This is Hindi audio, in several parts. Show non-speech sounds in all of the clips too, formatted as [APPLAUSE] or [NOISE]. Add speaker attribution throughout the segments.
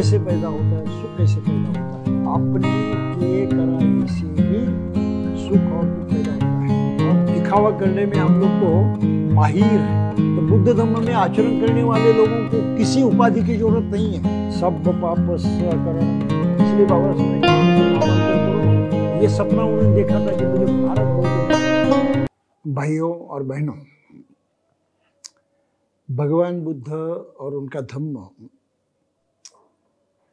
Speaker 1: कैसे पैदा होता है सुख कैसे पैदा होता है अपने के कराई से ही सुख और दुख पैदा होता है और दिखावा करने में हम लोग को माहिर है तो बुद्ध धर्म में आचरण करने वाले लोगों को किसी उपाधि की जरूरत नहीं है सब वापस करण इसलिए बाबा ये सपना उन्होंने देखा था कि मुझे भारत बहुत भाइयों और बहनों भगवान बुद्ध और उनका धम्म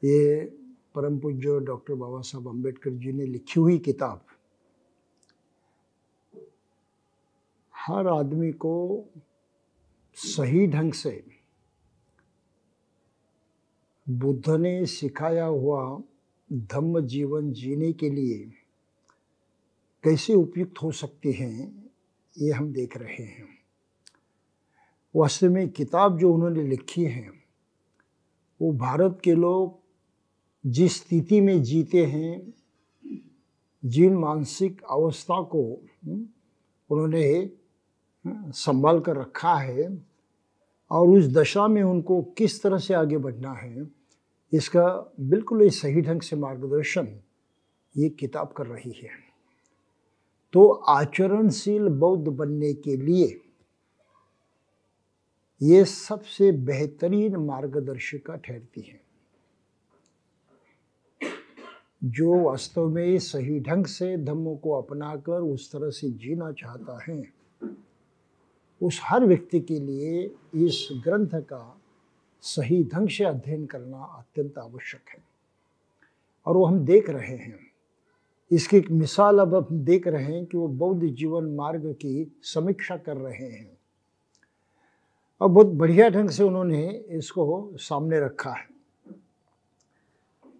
Speaker 1: ये परम पूज्य डॉक्टर बाबा साहब अम्बेडकर जी ने लिखी हुई किताब हर आदमी को सही ढंग से बुद्ध ने सिखाया हुआ धम्म जीवन जीने के लिए कैसे उपयुक्त हो सकते हैं ये हम देख रहे हैं वास्तव में किताब जो उन्होंने लिखी है वो भारत के लोग जिस स्थिति में जीते हैं जिन मानसिक अवस्था को हम्म, उन्होंने हम्म, संभाल कर रखा है और उस दशा में उनको किस तरह से आगे बढ़ना है इसका बिल्कुल ही सही ढंग से मार्गदर्शन ये किताब कर रही है तो आचरणशील बौद्ध बनने के लिए ये सबसे बेहतरीन मार्गदर्शिका ठहरती है जो वास्तव में सही ढंग से धम्म को अपनाकर उस तरह से जीना चाहता है उस हर व्यक्ति के लिए इस ग्रंथ का सही ढंग से अध्ययन करना अत्यंत आवश्यक है और वो हम देख रहे हैं इसकी एक मिसाल अब हम देख रहे हैं कि वो बौद्ध जीवन मार्ग की समीक्षा कर रहे हैं और बहुत बढ़िया ढंग से उन्होंने इसको सामने रखा है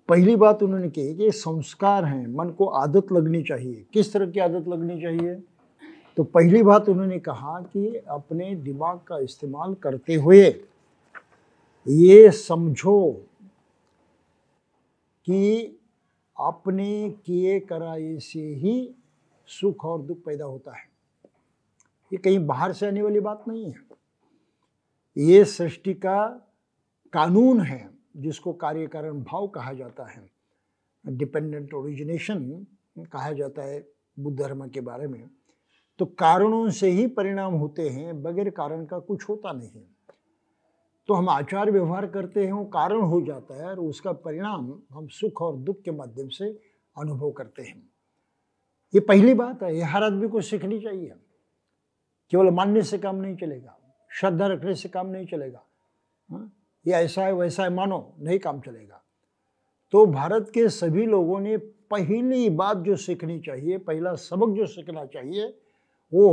Speaker 1: पहली बात उन्होंने कही कि संस्कार हैं मन को आदत लगनी चाहिए किस तरह की आदत लगनी चाहिए तो पहली बात उन्होंने कहा कि अपने दिमाग का इस्तेमाल करते हुए ये समझो कि अपने किए कराए से ही सुख और दुख पैदा होता है ये कहीं बाहर से आने वाली बात नहीं है ये सृष्टि का कानून है जिसको कारण भाव कहा जाता है डिपेंडेंट ओरिजिनेशन कहा जाता है बुद्ध धर्म के बारे में तो कारणों से ही परिणाम होते हैं बगैर कारण का कुछ होता नहीं तो हम आचार व्यवहार करते हैं वो कारण हो जाता है और उसका परिणाम हम सुख और दुख के माध्यम से अनुभव करते हैं ये पहली बात है ये हर आदमी को सीखनी चाहिए केवल मानने से काम नहीं चलेगा श्रद्धा रखने से काम नहीं चलेगा हाँ? ये ऐसा है वैसा है मानो नहीं काम चलेगा तो भारत के सभी लोगों ने पहली बात जो सीखनी चाहिए पहला सबक जो सीखना चाहिए वो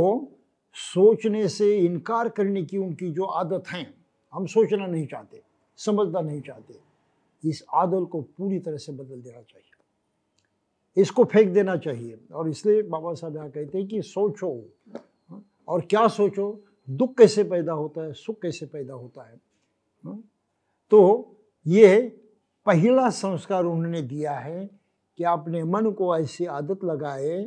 Speaker 1: सोचने से इनकार करने की उनकी जो आदत है हम सोचना नहीं चाहते समझना नहीं चाहते इस आदत को पूरी तरह से बदल देना चाहिए इसको फेंक देना चाहिए और इसलिए बाबा साहब यहाँ कहते हैं कि सोचो और क्या सोचो दुख कैसे पैदा होता है सुख कैसे पैदा होता है तो ये पहला संस्कार उन्होंने दिया है कि आपने मन को ऐसी आदत लगाए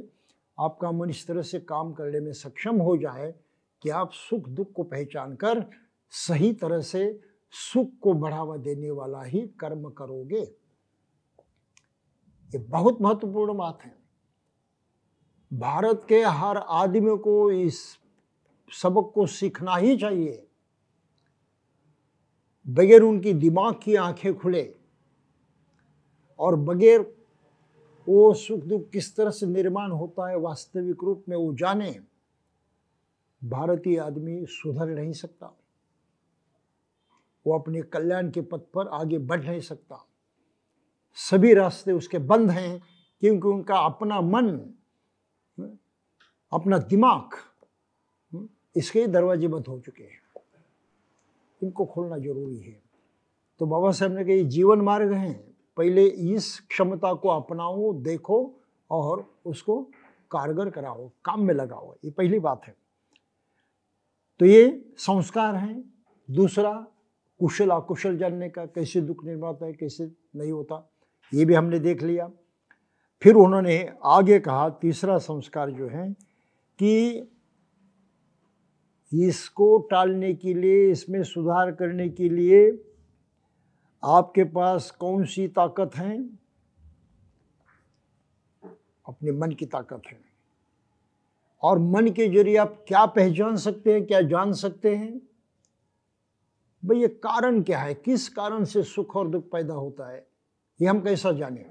Speaker 1: आपका मन इस तरह से काम करने में सक्षम हो जाए कि आप सुख दुख को पहचान कर सही तरह से सुख को बढ़ावा देने वाला ही कर्म करोगे ये बहुत महत्वपूर्ण बात है भारत के हर आदमी को इस सबक को सीखना ही चाहिए बगैर उनकी दिमाग की आंखें खुले और बगैर वो सुख दुख किस तरह से निर्माण होता है वास्तविक रूप में वो जाने भारतीय आदमी सुधर नहीं सकता वो अपने कल्याण के पथ पर आगे बढ़ नहीं सकता सभी रास्ते उसके बंद हैं क्योंकि उनका अपना मन अपना दिमाग इसके दरवाजे बंद हो चुके हैं इनको खोलना जरूरी है तो बाबा साहब ने कहा जीवन मार्ग हैं पहले इस क्षमता को अपनाओ देखो और उसको कारगर कराओ काम में लगाओ ये पहली बात है तो ये संस्कार हैं दूसरा कुशल अकुशल जानने का कैसे दुख निर्माण होता है कैसे नहीं होता ये भी हमने देख लिया फिर उन्होंने आगे कहा तीसरा संस्कार जो है कि इसको टालने के लिए इसमें सुधार करने के लिए आपके पास कौन सी ताकत है अपने मन की ताकत है और मन के जरिए आप क्या पहचान सकते हैं क्या जान सकते हैं भाई ये कारण क्या है किस कारण से सुख और दुख पैदा होता है ये हम कैसा जाने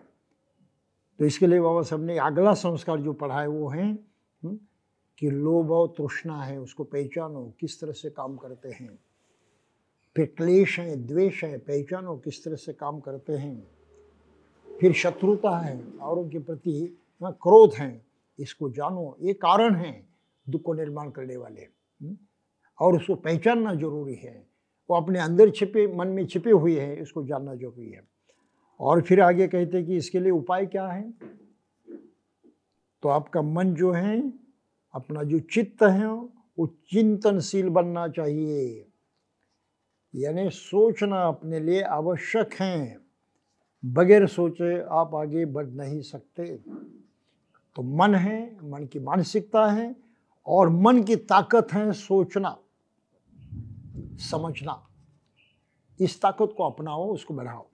Speaker 1: तो इसके लिए बाबा साहब ने अगला संस्कार जो पढ़ा है वो है कि लोभ और तृष्णा है उसको पहचानो किस तरह से काम करते हैं फिर क्लेश है द्वेष है पहचानो किस तरह से काम करते हैं फिर शत्रुता है औरों के प्रति हाँ, क्रोध है इसको जानो ये कारण है दुख को निर्माण करने वाले हम्म, और उसको पहचानना जरूरी है वो अपने अंदर छिपे मन में छिपे हुए हैं इसको जानना जरूरी है और फिर आगे कहते कि इसके लिए उपाय क्या है तो आपका मन जो है अपना जो चित्त है वो चिंतनशील बनना चाहिए यानी सोचना अपने लिए आवश्यक है बगैर सोचे आप आगे बढ़ नहीं सकते तो मन है मन की मानसिकता है और मन की ताकत है सोचना समझना इस ताकत को अपनाओ उसको बढ़ाओ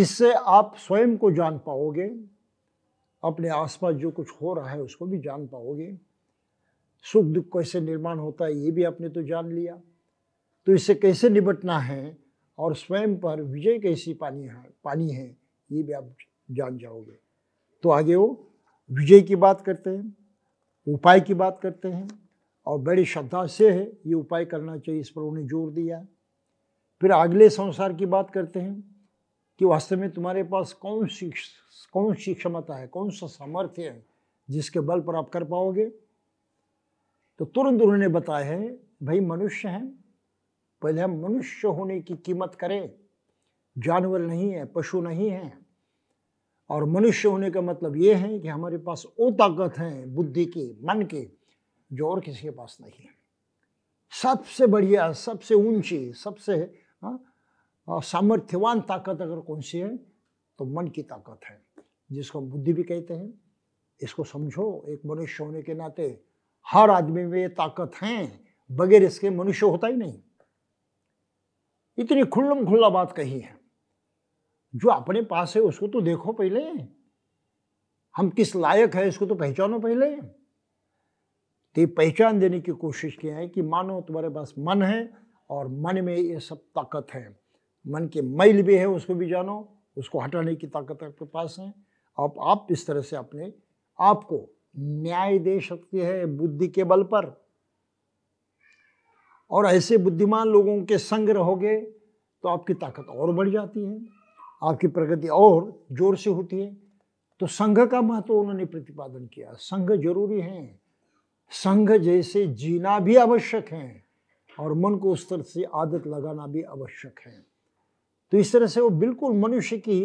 Speaker 1: इससे आप स्वयं को जान पाओगे अपने आसपास जो कुछ हो रहा है उसको भी जान पाओगे सुख दुख कैसे निर्माण होता है ये भी आपने तो जान लिया तो इससे कैसे निपटना है और स्वयं पर विजय कैसी पानी है पानी है ये भी आप जान जाओगे तो आगे वो विजय की बात करते हैं उपाय की बात करते हैं और बड़ी श्रद्धा से है ये उपाय करना चाहिए इस पर उन्हें जोर दिया फिर अगले संसार की बात करते हैं कि वास्तव में तुम्हारे पास कौन सी कौन सी क्षमता है कौन सा सामर्थ्य है जिसके बल पर आप कर पाओगे तो तुरंत उन्होंने बताया है भाई मनुष्य हैं पहले हम मनुष्य होने की कीमत करें जानवर नहीं है पशु नहीं है और मनुष्य होने का मतलब ये है कि हमारे पास वो ताकत है बुद्धि की मन की जो और किसी के पास नहीं है सबसे बढ़िया सबसे ऊंची सबसे हाँ सामर्थ्यवान ताकत अगर कौन सी है तो मन की ताकत है जिसको बुद्धि भी कहते हैं इसको समझो एक मनुष्य होने के नाते हर आदमी में ये ताकत है बगैर इसके मनुष्य होता ही नहीं इतनी खुल्लम खुल्ला बात कही है जो अपने पास है उसको तो देखो पहले हम किस लायक है इसको तो पहचानो पहले तो ये पहचान देने की कोशिश की है कि मानो तुम्हारे पास मन है और मन में ये सब ताकत है मन के मैल भी है उसको भी जानो उसको हटाने की ताकत आपके पास है आप आप इस तरह से अपने आप को न्याय दे सकते हैं बुद्धि के बल पर और ऐसे बुद्धिमान लोगों के संग रहोगे तो आपकी ताकत और बढ़ जाती है आपकी प्रगति और जोर से होती है तो संघ का महत्व उन्होंने प्रतिपादन किया संघ जरूरी है संघ जैसे जीना भी आवश्यक है और मन को उस तरह से आदत लगाना भी आवश्यक है तो इस तरह से वो बिल्कुल मनुष्य की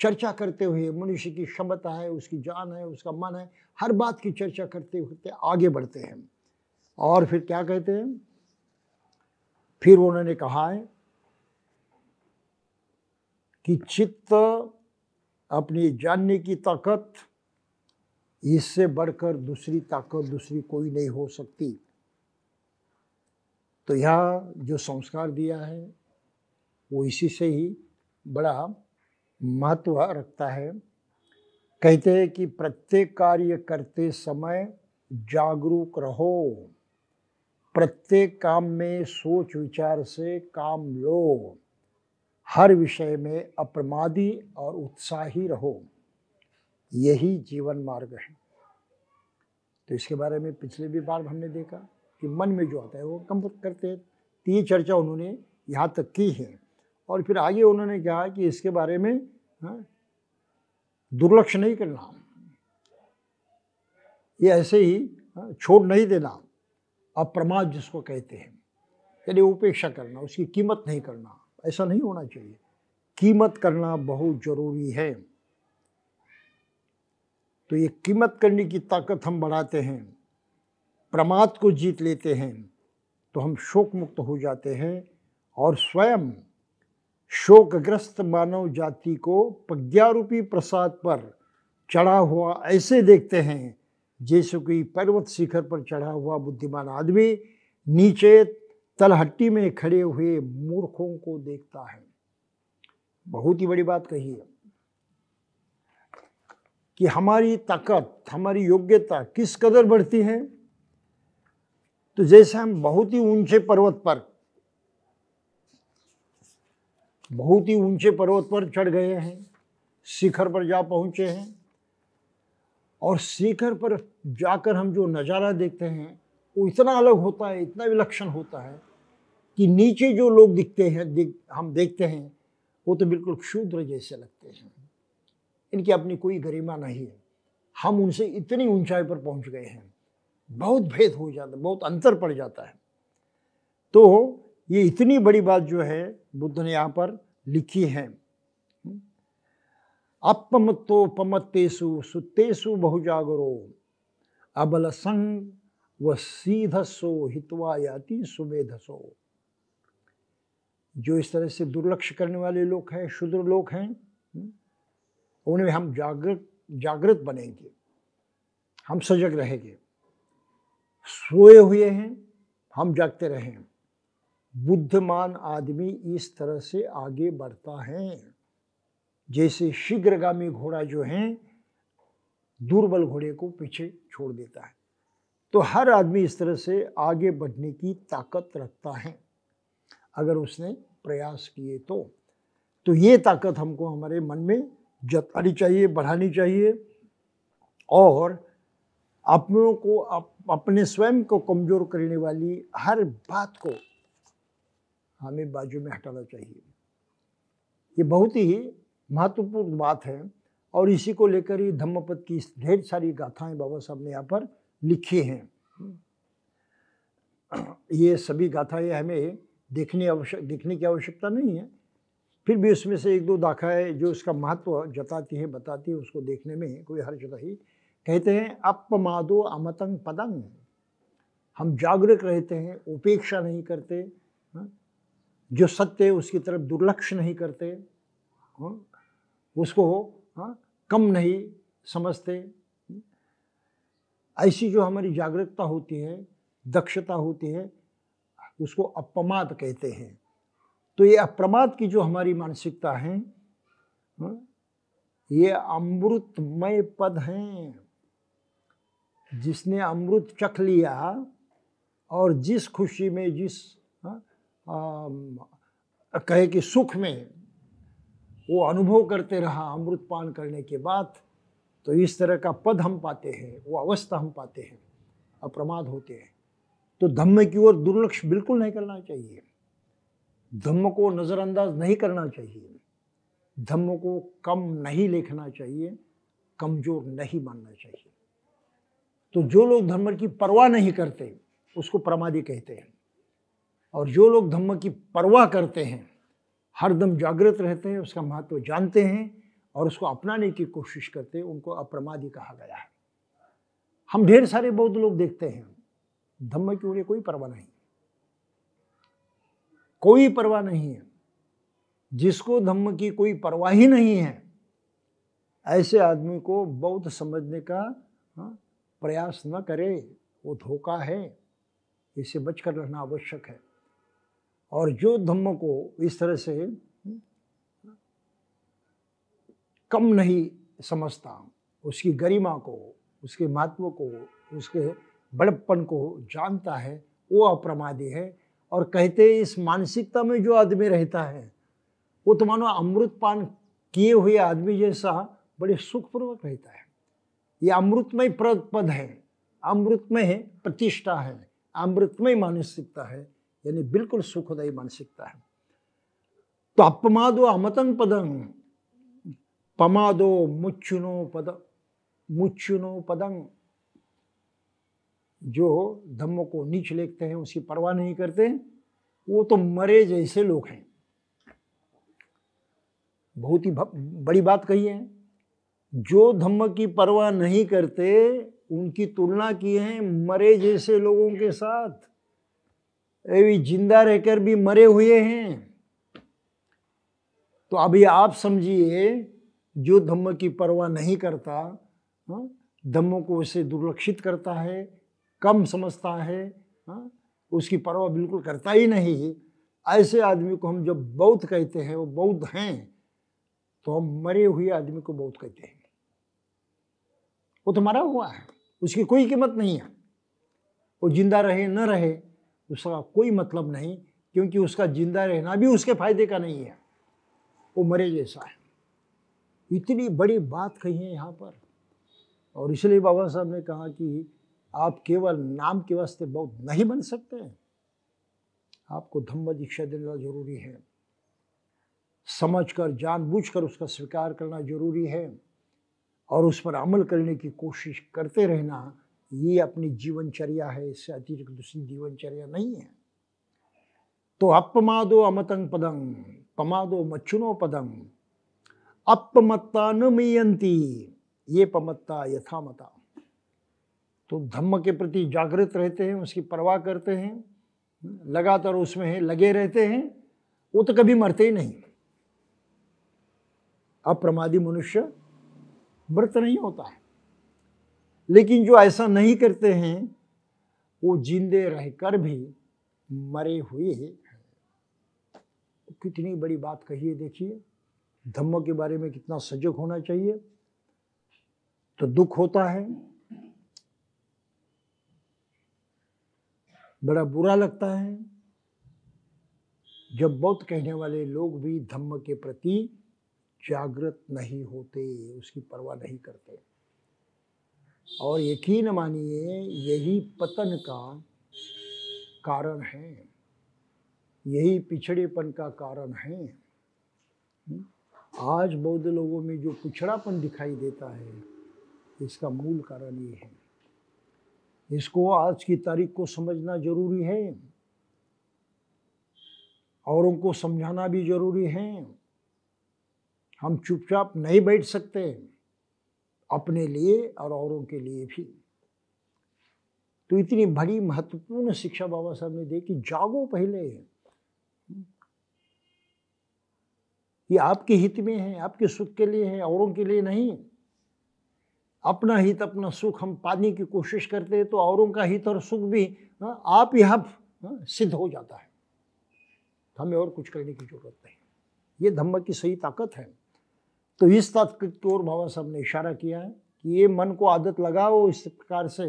Speaker 1: चर्चा करते हुए मनुष्य की क्षमता है उसकी जान है उसका मन है हर बात की चर्चा करते हुए आगे बढ़ते हैं और फिर क्या कहते हैं फिर उन्होंने कहा है कि चित्त अपनी जानने की ताकत इससे बढ़कर दूसरी ताकत दूसरी कोई नहीं हो सकती तो यह जो संस्कार दिया है वो इसी से ही बड़ा महत्व रखता है कहते हैं कि प्रत्येक कार्य करते समय जागरूक रहो प्रत्येक काम में सोच विचार से काम लो हर विषय में अप्रमादी और उत्साही रहो यही जीवन मार्ग है तो इसके बारे में पिछले भी बार हमने देखा कि मन में जो आता है वो कम करते हैं तो ये चर्चा उन्होंने यहाँ तक की है और फिर आगे उन्होंने कहा कि इसके बारे में हाँ, दुर्लक्ष नहीं करना ये ऐसे ही हाँ, छोड़ नहीं देना अप्रमाद जिसको कहते हैं यानी उपेक्षा करना उसकी कीमत नहीं करना ऐसा नहीं होना चाहिए कीमत करना बहुत ज़रूरी है तो ये कीमत करने की ताकत हम बढ़ाते हैं प्रमाद को जीत लेते हैं तो हम शोक मुक्त हो जाते हैं और स्वयं शोकग्रस्त मानव जाति को प्रज्ञारूपी प्रसाद पर चढ़ा हुआ ऐसे देखते हैं जैसे कोई पर्वत शिखर पर चढ़ा हुआ बुद्धिमान आदमी नीचे तलहट्टी में खड़े हुए मूर्खों को देखता है बहुत ही बड़ी बात कही है कि हमारी ताकत हमारी योग्यता किस कदर बढ़ती है तो जैसे हम बहुत ही ऊंचे पर्वत पर बहुत ही ऊंचे पर्वत पर चढ़ गए हैं शिखर पर जा पहुंचे हैं और शिखर पर जाकर हम जो नज़ारा देखते हैं वो इतना अलग होता है इतना विलक्षण होता है कि नीचे जो लोग दिखते हैं दिख, हम देखते हैं वो तो बिल्कुल क्षूद्र जैसे लगते हैं इनकी अपनी कोई गरिमा नहीं है हम उनसे इतनी ऊंचाई पर पहुंच गए हैं बहुत भेद हो जाता है बहुत अंतर पड़ जाता है तो ये इतनी बड़ी बात जो है बुद्ध ने यहाँ पर लिखी है पमत्तेसु सुतेसु बहुजागरो अबल संग व सीधसो हितवा याति सुमेधसो जो इस तरह से दुर्लक्ष करने वाले लोग हैं शुद्र लोग हैं उन्हें हम जागृत जागृत बनेंगे हम सजग रहेंगे सोए हुए हैं हम जागते रहें बुद्धिमान आदमी इस तरह से आगे बढ़ता है जैसे शीघ्रगामी घोड़ा जो है दुर्बल घोड़े को पीछे छोड़ देता है तो हर आदमी इस तरह से आगे बढ़ने की ताकत रखता है अगर उसने प्रयास किए तो तो ये ताकत हमको हमारे मन में जतानी चाहिए बढ़ानी चाहिए और अपनों को अप, अपने स्वयं को कमज़ोर करने वाली हर बात को हमें बाजू में हटाना चाहिए ये बहुत ही महत्वपूर्ण बात है और इसी को लेकर ही धम्मपद की ढेर सारी गाथाएं बाबा साहब ने यहाँ पर लिखी हैं ये सभी गाथाएं हमें देखने आवश्यक देखने की आवश्यकता नहीं है फिर भी उसमें से एक दो दाखा है जो इसका महत्व जताती है बताती है उसको देखने में कोई हर्ज नहीं कहते हैं अपमादो अमतंग पदंग हम जागरूक रहते हैं उपेक्षा नहीं करते हा? जो सत्य उसकी तरफ दुर्लक्ष नहीं करते हाँ, उसको हाँ, कम नहीं समझते ऐसी जो हमारी जागरूकता होती है दक्षता होती है उसको अप्रमाद कहते हैं तो ये अप्रमाद की जो हमारी मानसिकता है हाँ, ये अमृतमय पद हैं जिसने अमृत चख लिया और जिस खुशी में जिस कहे कि सुख में वो अनुभव करते रहा अमृत पान करने के बाद तो इस तरह का पद हम पाते हैं वो अवस्था हम पाते हैं अप्रमाद होते हैं तो धम्म की ओर दुर्लक्ष बिल्कुल नहीं करना चाहिए धम्म को नज़रअंदाज नहीं करना चाहिए धम्म को कम नहीं लिखना चाहिए कमज़ोर नहीं मानना चाहिए तो जो लोग धर्म की परवाह नहीं करते उसको प्रमादी कहते हैं और जो लोग धम्म की परवाह करते हैं हरदम जागृत रहते हैं उसका महत्व जानते हैं और उसको अपनाने की कोशिश करते हैं उनको अप्रमादी कहा गया है हम ढेर सारे बौद्ध लोग देखते हैं धम्म की उन्हें कोई परवाह नहीं कोई परवाह नहीं है जिसको धम्म की कोई परवाह ही नहीं है ऐसे आदमी को बौद्ध समझने का हाँ, प्रयास न करे वो धोखा है इसे बचकर रहना आवश्यक है और जो धम्म को इस तरह से कम नहीं समझता उसकी गरिमा को उसके महत्व को उसके बड़प्पन को जानता है वो अप्रमादी है और कहते इस मानसिकता में जो आदमी रहता है वो तो मानो अमृत पान किए हुए आदमी जैसा बड़े सुखपूर्वक रहता है ये अमृतमय पद है अमृतमय प्रतिष्ठा है अमृतमय मानसिकता है यानी बिल्कुल सुखदायी मानसिकता है तो अपमादो अमतन पदंग पमादो मुच्छुनो पद मुच्छुनो पदंग जो धम्म को नीच लेखते हैं उसकी परवाह नहीं करते वो तो मरे जैसे लोग हैं बहुत ही बड़ी बात कही है जो धम्म की परवाह नहीं करते उनकी तुलना की है मरे जैसे लोगों के साथ जिंदा रहकर भी मरे हुए हैं तो अभी आप समझिए जो धम्म की परवाह नहीं करता हाँ, धम्म को उसे दुर्लक्षित करता है कम समझता है हाँ, उसकी परवाह बिल्कुल करता ही नहीं ऐसे आदमी को हम जब बौद्ध कहते हैं वो बौद्ध हैं तो हम मरे हुए आदमी को बौद्ध कहते हैं वो तो मरा हुआ है उसकी कोई कीमत नहीं है वो जिंदा रहे न रहे उसका कोई मतलब नहीं क्योंकि उसका जिंदा रहना भी उसके फायदे का नहीं है वो मरे जैसा है इतनी बड़ी बात कही है यहाँ पर और इसलिए बाबा साहब ने कहा कि आप केवल नाम के वास्ते बहुत नहीं बन सकते आपको धम्म दीक्षा देना जरूरी है समझकर जानबूझकर उसका स्वीकार करना जरूरी है और उस पर अमल करने की कोशिश करते रहना ये अपनी जीवनचर्या है इससे अतिरिक्त दूसरी जीवनचर्या नहीं है तो अपमादो अमतंग पदम पमादो मच्छुनो पदम अपमत्ता नुमियंती ये पमत्ता यथामता तो धम्म के प्रति जागृत रहते हैं उसकी परवाह करते हैं लगातार उसमें है, लगे रहते हैं वो तो कभी मरते ही नहीं अप्रमादी मनुष्य मृत नहीं होता है लेकिन जो ऐसा नहीं करते हैं वो जिंदे रहकर भी मरे हुए हैं तो कितनी बड़ी बात कही है देखिए धम्म के बारे में कितना सजग होना चाहिए तो दुख होता है बड़ा बुरा लगता है जब बहुत कहने वाले लोग भी धम्म के प्रति जागृत नहीं होते उसकी परवाह नहीं करते और यकीन मानिए यही पतन का कारण है यही पिछड़ेपन का कारण है आज बौद्ध लोगों में जो पिछड़ापन दिखाई देता है इसका मूल कारण ये है इसको आज की तारीख को समझना जरूरी है औरों को समझाना भी जरूरी है हम चुपचाप नहीं बैठ सकते अपने लिए और औरों के लिए भी तो इतनी बड़ी महत्वपूर्ण शिक्षा बाबा साहब ने दी कि जागो पहले ये आपके हित में है आपके सुख के लिए है औरों के लिए नहीं अपना हित अपना सुख हम पाने की कोशिश करते हैं तो औरों का हित और सुख भी हाँ, आप यहाँ हाँ, सिद्ध हो जाता है हमें और कुछ करने की जरूरत नहीं ये धम्म की सही ताकत है तो इस तत्व की ओर बाबा साहब ने इशारा किया है कि ये मन को आदत लगाओ इस प्रकार से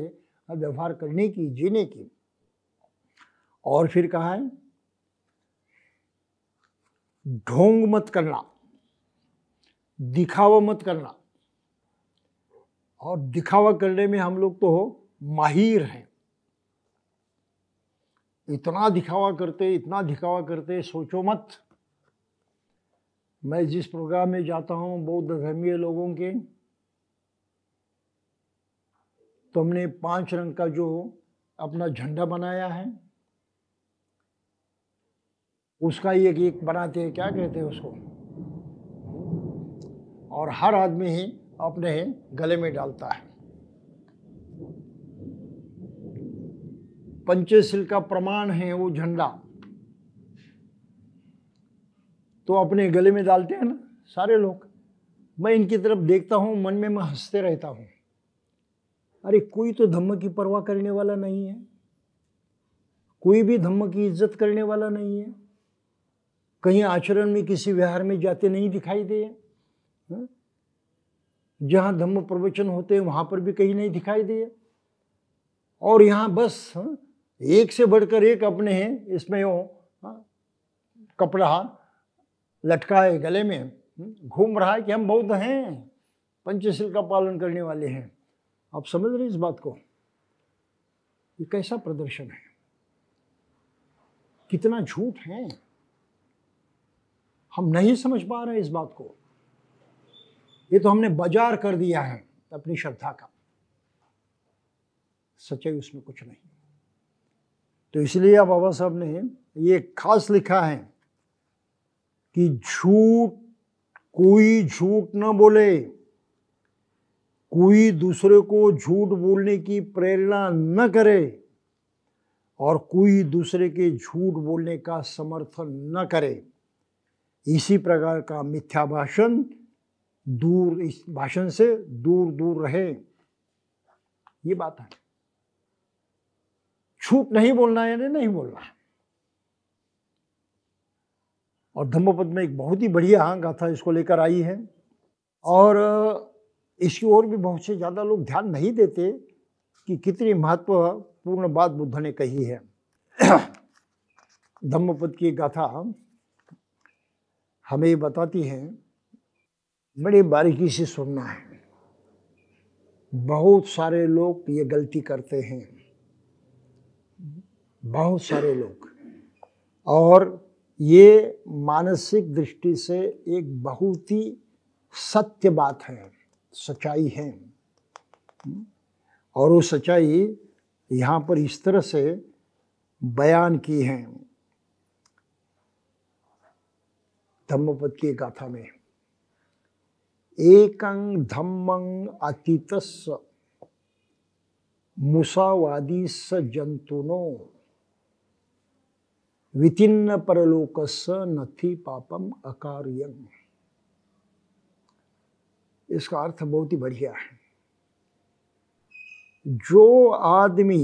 Speaker 1: व्यवहार करने की जीने की और फिर कहा है ढोंग मत करना दिखावा मत करना और दिखावा करने में हम लोग तो हो माहिर हैं इतना दिखावा करते इतना दिखावा करते सोचो मत मैं जिस प्रोग्राम में जाता हूँ बौद्ध धर्मीय लोगों के तो हमने पांच रंग का जो अपना झंडा बनाया है उसका एक एक बनाते हैं क्या कहते हैं उसको और हर आदमी ही अपने गले में डालता है पंचशील का प्रमाण है वो झंडा तो अपने गले में डालते हैं ना सारे लोग मैं इनकी तरफ देखता हूँ मन में मैं हंसते रहता हूँ अरे कोई तो धम्म की परवाह करने वाला नहीं है कोई भी धम्म की इज्जत करने वाला नहीं है कहीं आचरण में किसी विहार में जाते नहीं दिखाई दे हाँ? जहाँ धम्म प्रवचन होते हैं वहाँ पर भी कहीं नहीं दिखाई दे और यहाँ बस हाँ, एक से बढ़कर एक अपने हैं इसमें हो हाँ, कपड़ा लटका है गले में हम्म, घूम रहा है कि हम बौद्ध हैं पंचशील का पालन करने वाले हैं आप समझ रहे इस बात को ये कैसा प्रदर्शन है कितना झूठ है हम नहीं समझ पा रहे इस बात को ये तो हमने बाजार कर दिया है अपनी श्रद्धा का सच्चाई उसमें कुछ नहीं तो इसलिए बाबा साहब ने ये खास लिखा है कि झूठ कोई झूठ न बोले कोई दूसरे को झूठ बोलने की प्रेरणा न करे और कोई दूसरे के झूठ बोलने का समर्थन न करे इसी प्रकार का मिथ्या भाषण दूर इस भाषण से दूर दूर रहे ये बात है झूठ नहीं बोलना यानी नहीं बोलना है और धम्मपद में एक बहुत ही बढ़िया हाँ गाथा इसको लेकर आई है और इसकी ओर भी बहुत से ज़्यादा लोग ध्यान नहीं देते कि कितनी महत्वपूर्ण बात बुद्ध ने कही है धम्मपद की गाथा हमें बताती है बड़ी बारीकी से सुनना है बहुत सारे लोग ये गलती करते हैं बहुत सारे लोग और ये मानसिक दृष्टि से एक बहुत ही सत्य बात है सच्चाई है और वो सच्चाई यहाँ पर इस तरह से बयान की है धम्मपद की गाथा में एकं धम्म अतीत मुसावादी स जंतुनो वितिन्न परलोक नथि पापम अकार्यम इसका अर्थ बहुत ही बढ़िया है जो आदमी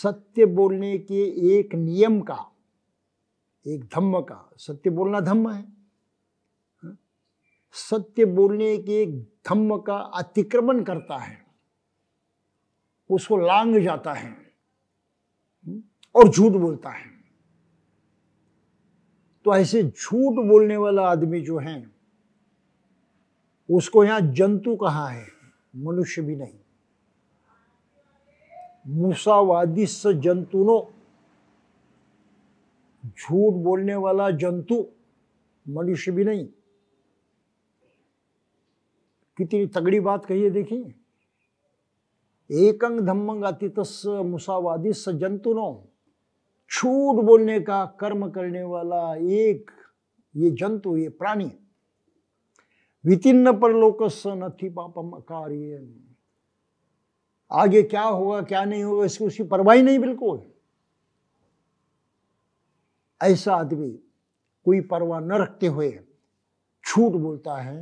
Speaker 1: सत्य बोलने के एक नियम का एक धम्म का सत्य बोलना धम्म है हाँ? सत्य बोलने के एक धम्म का अतिक्रमण करता है उसको लांग जाता है और झूठ बोलता है तो ऐसे झूठ बोलने वाला आदमी जो है उसको यहां जंतु कहा है मनुष्य भी नहीं मूसावादी स नो झूठ बोलने वाला जंतु मनुष्य भी नहीं कितनी तगड़ी बात कही है देखिए एकंग धम्मंग अतित मुसावादी स नो छूट बोलने का कर्म करने वाला एक ये जंतु ये प्राणी वितीर्ण परलोकस नथी पापम कार्य आगे क्या होगा क्या नहीं होगा इसकी उसकी परवाही नहीं बिल्कुल ऐसा आदमी कोई परवाह न रखते हुए छूट बोलता है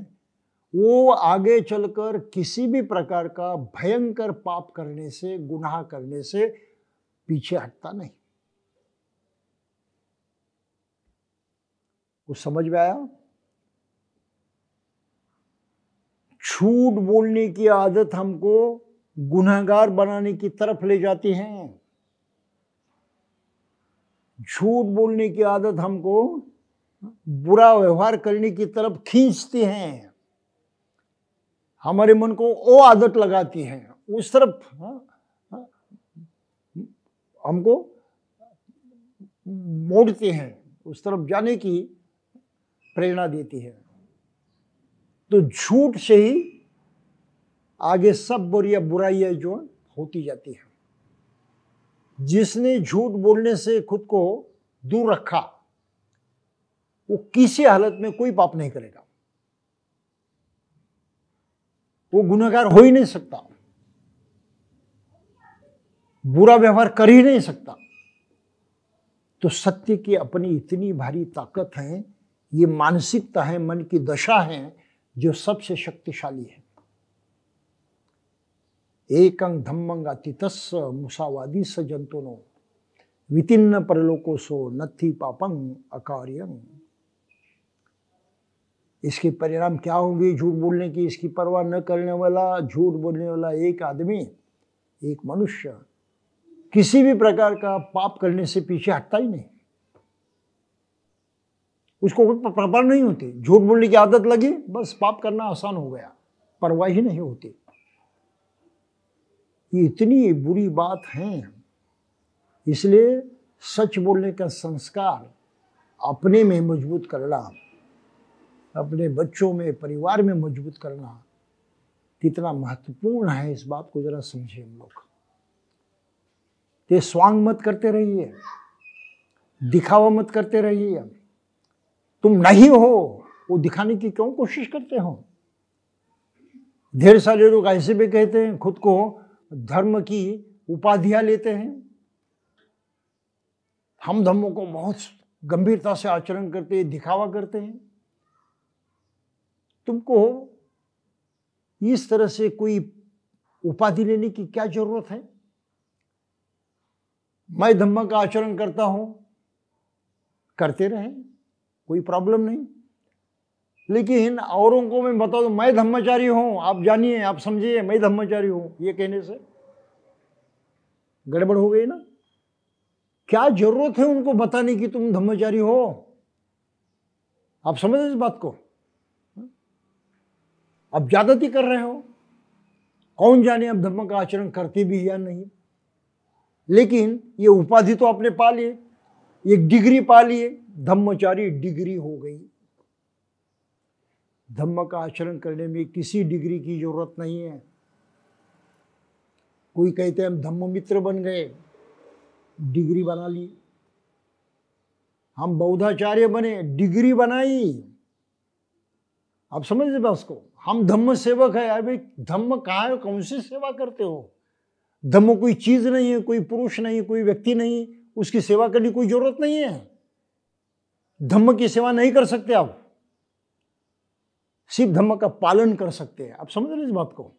Speaker 1: वो आगे चलकर किसी भी प्रकार का भयंकर पाप करने से गुनाह करने से पीछे हटता नहीं कुछ समझ में आया झूठ बोलने की आदत हमको गुनहगार बनाने की तरफ ले जाती है झूठ बोलने की आदत हमको बुरा व्यवहार करने की तरफ खींचती है हमारे मन को वो आदत लगाती है उस तरफ हाँ, हाँ, हमको मोड़ती है उस तरफ जाने की प्रेरणा देती है तो झूठ से ही आगे सब बुरिया बुराइयाँ जो होती जाती है जिसने झूठ बोलने से खुद को दूर रखा वो किसी हालत में कोई पाप नहीं करेगा वो गुनागार हो ही नहीं सकता बुरा व्यवहार कर ही नहीं सकता तो सत्य की अपनी इतनी भारी ताकत है ये मानसिकता है मन की दशा है जो सबसे शक्तिशाली है एक अंग धम्मंग अतितस मुसावादी स जंतुनो वितिन्न परलोको सो नथी पापंग अकार्यंग इसके परिणाम क्या होंगे झूठ बोलने की इसकी परवाह न करने वाला झूठ बोलने वाला एक आदमी एक मनुष्य किसी भी प्रकार का पाप करने से पीछे हटता ही नहीं उसको कोई परवाह नहीं होती झूठ बोलने की आदत लगी बस पाप करना आसान हो गया परवाह ही नहीं होती ये इतनी बुरी बात है इसलिए सच बोलने का संस्कार अपने में मजबूत करना अपने बच्चों में परिवार में मजबूत करना कितना महत्वपूर्ण है इस बात को जरा समझे हम लोग स्वांग मत करते रहिए दिखावा मत करते रहिए हमें तुम नहीं हो वो दिखाने की क्यों कोशिश करते हो ढेर सारे लोग ऐसे भी कहते हैं खुद को धर्म की उपाधियां लेते हैं हम धर्मों को बहुत गंभीरता से आचरण करते हैं दिखावा करते हैं तुमको इस तरह से कोई उपाधि लेने की क्या जरूरत है मैं धम्म का आचरण करता हूं करते रहें कोई प्रॉब्लम नहीं लेकिन औरों को मैं बता दूँ मैं धर्मचारी हूँ आप जानिए आप समझिए मैं धर्मचारी हूँ ये कहने से गड़बड़ हो गई ना क्या जरूरत है उनको बताने की तुम धर्मचारी हो आप समझ इस बात को आप ज्यादती कर रहे हो कौन जाने आप धर्म का आचरण करते भी या नहीं लेकिन ये उपाधि तो आपने पा लिए एक डिग्री पा लिए धम्मचारी डिग्री हो गई धम्म का आचरण करने में किसी डिग्री की जरूरत नहीं है कोई कहते हैं हम धम्म मित्र बन गए डिग्री बना ली हम बौद्धाचार्य बने डिग्री बनाई आप समझ रहे उसको हम धम्म सेवक है अभी धम्म कहाँ है कौन सी सेवा करते हो धम्म कोई चीज़ नहीं है कोई पुरुष नहीं कोई व्यक्ति नहीं उसकी सेवा करने की कोई ज़रूरत नहीं है धम्म की सेवा नहीं कर सकते आप सिर्फ धम्म का पालन कर सकते हैं आप समझ रहे इस बात को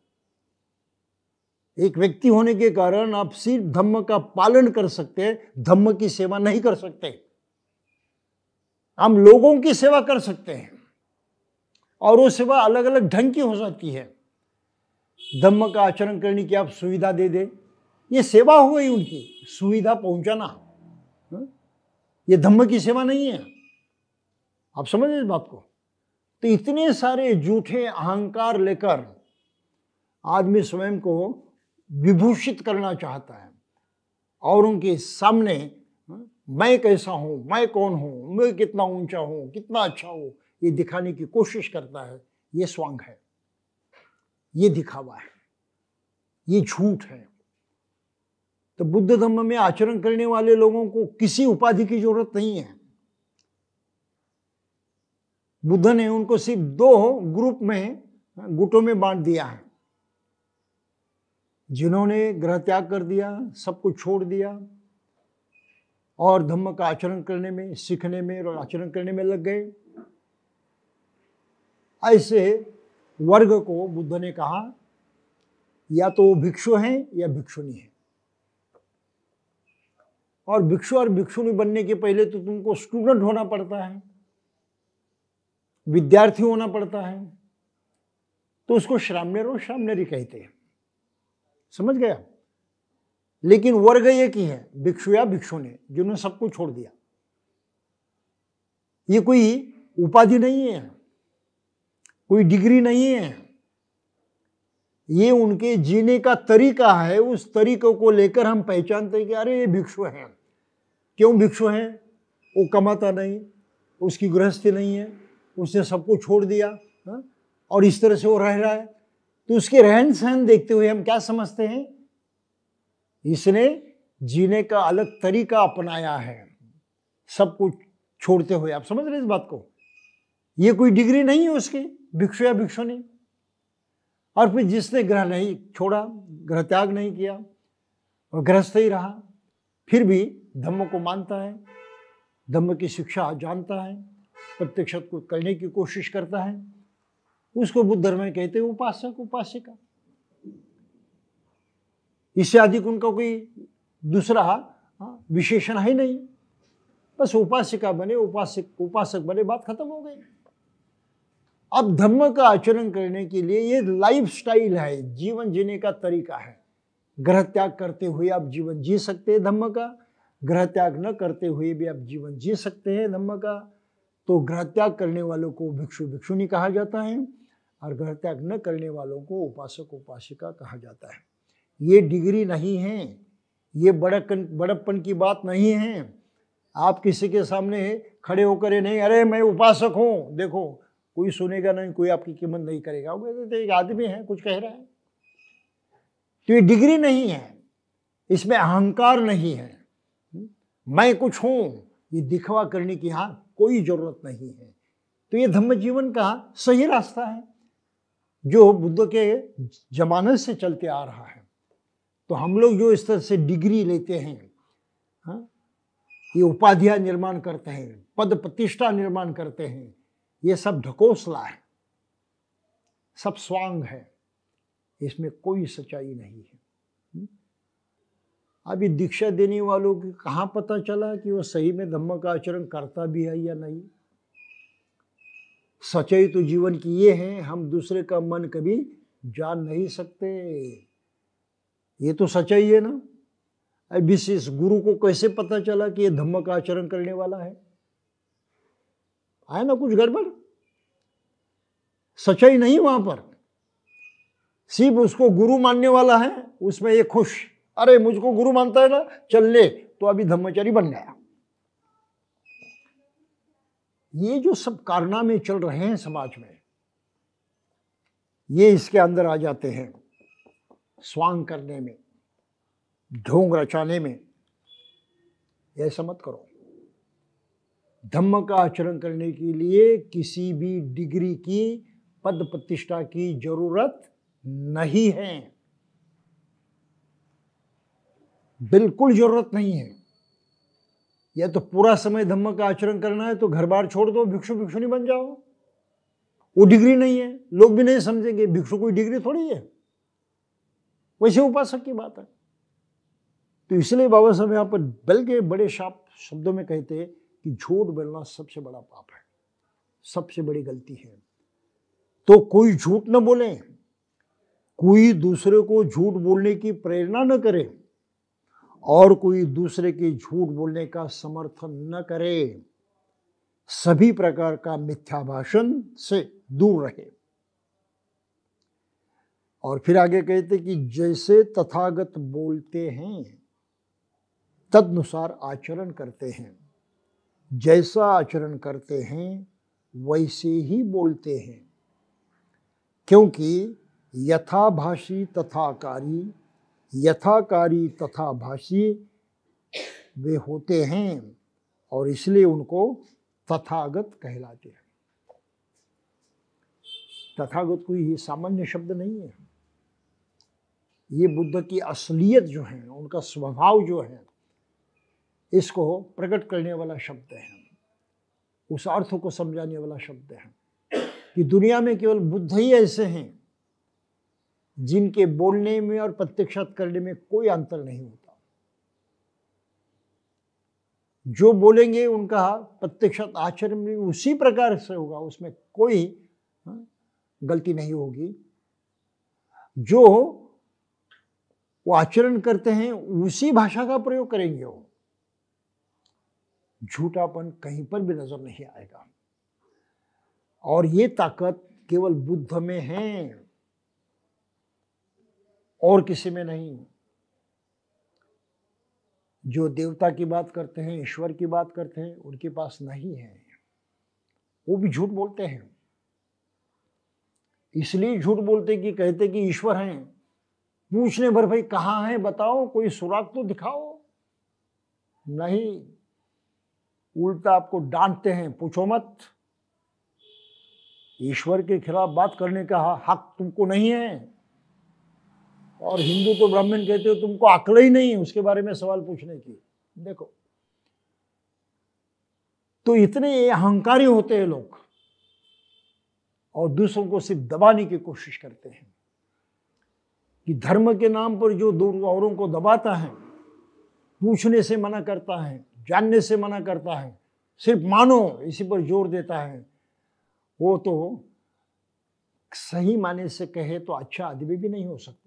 Speaker 1: एक व्यक्ति होने के कारण आप सिर्फ धम्म का पालन कर सकते हैं धम्म की सेवा नहीं कर सकते हम लोगों की सेवा कर सकते हैं और वो सेवा अलग अलग ढंग की हो सकती है धम्म का आचरण करने की आप सुविधा दे दे ये सेवा हो गई उनकी सुविधा पहुंचाना ये धम्म की सेवा नहीं है आप समझे इस बात को तो इतने सारे झूठे अहंकार लेकर आदमी स्वयं को विभूषित करना चाहता है और उनके सामने हाँ, मैं कैसा हूँ मैं कौन हूँ मैं कितना ऊंचा हूँ कितना अच्छा हूँ ये दिखाने की कोशिश करता है ये स्वांग है ये दिखावा है ये झूठ है तो बुद्ध धर्म में आचरण करने वाले लोगों को किसी उपाधि की जरूरत नहीं है बुद्ध ने उनको सिर्फ दो ग्रुप में गुटों में बांट दिया है जिन्होंने ग्रह त्याग कर दिया सब कुछ छोड़ दिया और धर्म का आचरण करने में सीखने में और आचरण करने में लग गए ऐसे वर्ग को बुद्ध ने कहा या तो वो भिक्षु हैं या भिक्षुनी है और भिक्षु और भिक्षुनी बनने के पहले तो तुमको स्टूडेंट होना पड़ता है विद्यार्थी होना पड़ता है तो उसको श्रामनेर और श्रामनेरी कहते हैं समझ गया लेकिन वर्ग एक ही है भिक्षु या भिक्षु ने जिन्होंने सबको छोड़ दिया ये कोई उपाधि नहीं है कोई डिग्री नहीं है ये उनके जीने का तरीका है उस तरीकों को लेकर हम पहचानते हैं कि अरे ये भिक्षु हैं क्यों भिक्षु हैं वो कमाता नहीं उसकी गृहस्थी नहीं है उसने सबको छोड़ दिया हा? और इस तरह से वो रह रहा है तो उसके रहन सहन देखते हुए हम क्या समझते हैं इसने जीने का अलग तरीका अपनाया है सब कुछ छोड़ते हुए आप समझ रहे इस बात को ये कोई डिग्री नहीं है उसकी भिक्षु या भिक्षु नहीं और फिर जिसने ग्रह नहीं छोड़ा ग्रह त्याग नहीं किया और गृहस्थ ही रहा फिर भी धम्म को मानता है धम्म की शिक्षा जानता है प्रत्यक्षत को करने की कोशिश करता है उसको बुद्ध धर्म में कहते हैं उपासक उपासिका इससे अधिक उनका कोई दूसरा हाँ, विशेषण है नहीं बस उपासिका बने उपासक उपासक बने बात खत्म हो गई अब धर्म का आचरण करने के लिए ये स्टाइल है जीवन जीने का तरीका है ग्रह त्याग करते हुए आप जीवन जी सकते हैं धम्म का ग्रह त्याग न करते हुए भी आप जीवन जी सकते हैं धम्म का तो त्याग करने वालों को भिक्षु भिक्षुणी कहा जाता है और त्याग न करने वालों को उपासक उपासिका कहा जाता है ये डिग्री नहीं है ये बड़कन बड़प्पन की बात नहीं है आप किसी के सामने खड़े होकर नहीं अरे मैं उपासक हूँ देखो कोई सुनेगा नहीं कोई आपकी कीमत नहीं करेगा वो तो एक आदमी है कुछ कह रहा है तो ये डिग्री नहीं है इसमें अहंकार नहीं है मैं कुछ हूँ ये दिखावा करने की यहाँ कोई ज़रूरत नहीं है तो ये धम्म जीवन का सही रास्ता है जो बुद्ध के जमाने से चलते आ रहा है तो हम लोग जो इस तरह से डिग्री लेते हैं हा? ये उपाधियाँ निर्माण करते हैं पद प्रतिष्ठा निर्माण करते हैं ये सब ढकोसला है सब स्वांग है इसमें कोई सच्चाई नहीं है अभी दीक्षा देने वालों को कहाँ पता चला कि वह सही में धम्म का आचरण करता भी है या नहीं सच्चाई तो जीवन की ये है हम दूसरे का मन कभी जान नहीं सकते ये तो सच्चाई है ना अब इस गुरु को कैसे पता चला कि ये धम्म का आचरण करने वाला है आया ना कुछ गड़बड़ सच्चाई नहीं वहां पर सिर्फ उसको गुरु मानने वाला है उसमें ये खुश अरे मुझको गुरु मानता है ना चल ले तो अभी धर्मचारी बन गया ये जो सब कारनामे चल रहे हैं समाज में ये इसके अंदर आ जाते हैं स्वांग करने में ढोंग रचाने में ऐसा मत करो धम्म का आचरण करने के लिए किसी भी डिग्री की पद प्रतिष्ठा की जरूरत नहीं है बिल्कुल जरूरत नहीं है या तो पूरा समय धम्म का आचरण करना है तो घर बार छोड़ दो भिक्षु भिक्षु नहीं बन जाओ वो डिग्री नहीं है लोग भी नहीं समझेंगे भिक्षु कोई डिग्री थोड़ी है वैसे उपासक की बात है तो इसलिए बाबा साहब यहाँ पर बल्कि बड़े शाप शब्दों में कहते हैं कि झूठ बोलना सबसे बड़ा पाप है सबसे बड़ी गलती है तो कोई झूठ न बोले कोई दूसरे को झूठ बोलने की प्रेरणा न करे और कोई दूसरे की झूठ बोलने का समर्थन न करे सभी प्रकार का मिथ्या भाषण से दूर रहे और फिर आगे कहते कि जैसे तथागत बोलते हैं तदनुसार आचरण करते हैं जैसा आचरण करते हैं वैसे ही बोलते हैं क्योंकि यथाभाषी तथाकारी यथाकारी तथा भाषी वे होते हैं और इसलिए उनको तथागत कहलाते हैं तथागत कोई सामान्य शब्द नहीं है ये बुद्ध की असलियत जो है उनका स्वभाव जो है इसको प्रकट करने वाला शब्द है उस अर्थ को समझाने वाला शब्द है कि दुनिया में केवल बुद्ध ही ऐसे हैं जिनके बोलने में और प्रत्यक्षात करने में कोई अंतर नहीं होता जो बोलेंगे उनका प्रत्यक्षात आचरण भी उसी प्रकार से होगा उसमें कोई हाँ, गलती नहीं होगी जो वो आचरण करते हैं उसी भाषा का प्रयोग करेंगे वो झूठापन कहीं पर भी नजर नहीं आएगा और ये ताकत केवल बुद्ध में है और किसी में नहीं जो देवता की बात करते हैं ईश्वर की बात करते हैं उनके पास नहीं है वो भी झूठ बोलते हैं इसलिए झूठ बोलते कि कहते कि ईश्वर हैं पूछने भर भाई कहाँ है बताओ कोई सुराग तो दिखाओ नहीं उल्टा आपको डांटते हैं पूछो मत ईश्वर के खिलाफ बात करने का हक तुमको नहीं है और हिंदू तो ब्राह्मण कहते हो तुमको अकल ही नहीं उसके बारे में सवाल पूछने की देखो तो इतने अहंकारी होते हैं लोग और दूसरों को सिर्फ दबाने की कोशिश करते हैं कि धर्म के नाम पर जो दूर औरों को दबाता है पूछने से मना करता है जानने से मना करता है सिर्फ मानो इसी पर जोर देता है वो तो सही माने से कहे तो अच्छा आदमी भी नहीं हो सकता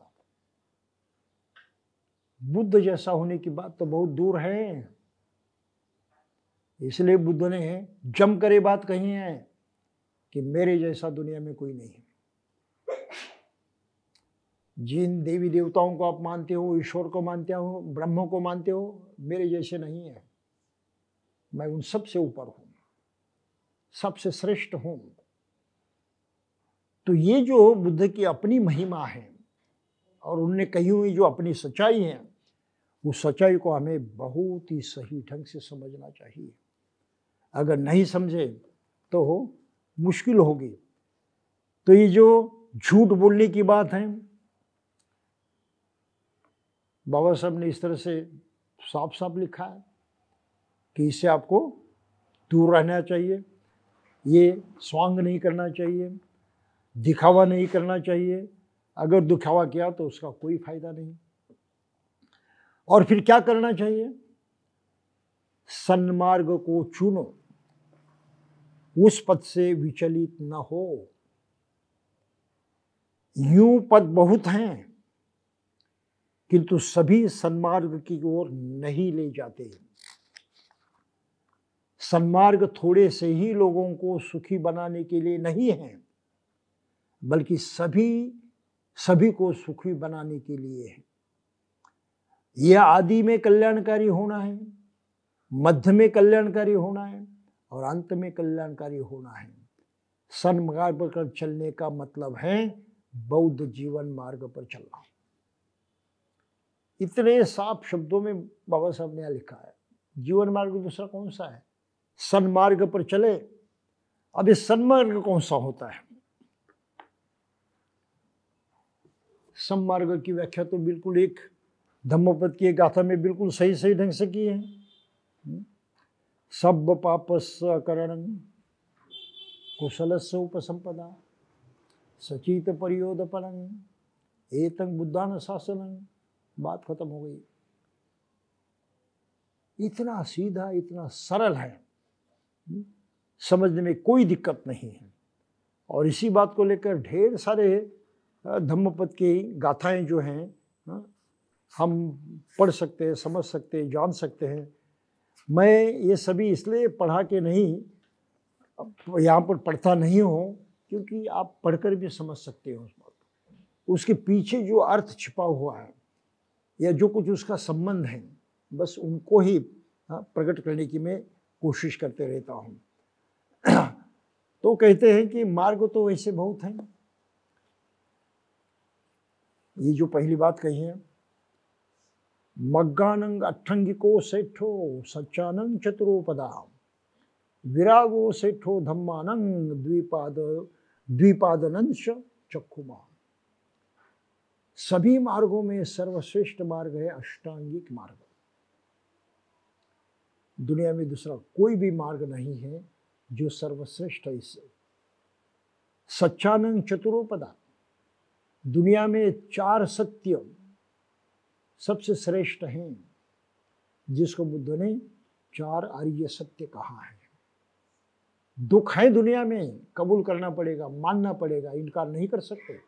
Speaker 1: बुद्ध जैसा होने की बात तो बहुत दूर है इसलिए बुद्ध ने जम ये बात कही है कि मेरे जैसा दुनिया में कोई नहीं जिन देवी देवताओं को आप मानते हो ईश्वर को मानते हो ब्रह्मों को मानते हो मेरे जैसे नहीं है मैं उन सब से ऊपर हूं सबसे श्रेष्ठ हूं तो ये जो बुद्ध की अपनी महिमा है और उनने कही हुई जो अपनी सच्चाई है उस सच्चाई को हमें बहुत ही सही ढंग से समझना चाहिए अगर नहीं समझे तो हो मुश्किल होगी तो ये जो झूठ बोलने की बात है बाबा साहब ने इस तरह से साफ साफ लिखा है कि इससे आपको दूर रहना चाहिए ये स्वांग नहीं करना चाहिए दिखावा नहीं करना चाहिए अगर दिखावा किया तो उसका कोई फायदा नहीं और फिर क्या करना चाहिए सन्मार्ग को चुनो उस पद से विचलित न हो यू पद बहुत हैं किंतु सभी सन्मार्ग की ओर नहीं ले जाते सन्मार्ग थोड़े से ही लोगों को सुखी बनाने के लिए नहीं है बल्कि सभी सभी को सुखी बनाने के लिए है यह आदि में कल्याणकारी होना है मध्य में कल्याणकारी होना है और अंत में कल्याणकारी होना है सन मार्ग पर चलने का मतलब है बौद्ध जीवन मार्ग पर चलना इतने साफ शब्दों में बाबा साहब ने लिखा है जीवन मार्ग दूसरा कौन सा है सन्मार्ग पर चले अब इस सन्मार्ग कौन सा होता है सनमार्ग की व्याख्या तो बिल्कुल एक धम्मपद की गाथा में बिल्कुल सही सही ढंग से किए हैं सब पापस करण कुशल से उपसंपदा सचित परियोदपलन एतंग बुद्धान शासन बात खत्म हो गई इतना सीधा इतना सरल है समझने में कोई दिक्कत नहीं है और इसी बात को लेकर ढेर सारे धम्मपद की गाथाएं जो हैं हम पढ़ सकते हैं समझ सकते हैं जान सकते हैं मैं ये सभी इसलिए पढ़ा के नहीं यहाँ पर पढ़ता नहीं हूँ क्योंकि आप पढ़कर भी समझ सकते हो उस बात को उसके पीछे जो अर्थ छिपा हुआ है या जो कुछ उसका संबंध है बस उनको ही हाँ, प्रकट करने की मैं कोशिश करते रहता हूँ तो कहते हैं कि मार्ग तो वैसे बहुत हैं ये जो पहली बात कही है मग्गानंग अठंगिको सेठो सच्चानंग चतुरोपदा विरागो सेठो धम्मानंग द्विपाद द्विपादनंश चक्षुमा सभी मार्गों में सर्वश्रेष्ठ मार्ग है अष्टांगिक मार्ग दुनिया में दूसरा कोई भी मार्ग नहीं है जो सर्वश्रेष्ठ है इससे सच्चानंद चतुरोपदा दुनिया में चार सत्य सबसे श्रेष्ठ हैं जिसको बुद्ध ने चार आर्य सत्य कहा है दुख है दुनिया में कबूल करना पड़ेगा मानना पड़ेगा इनकार नहीं कर सकते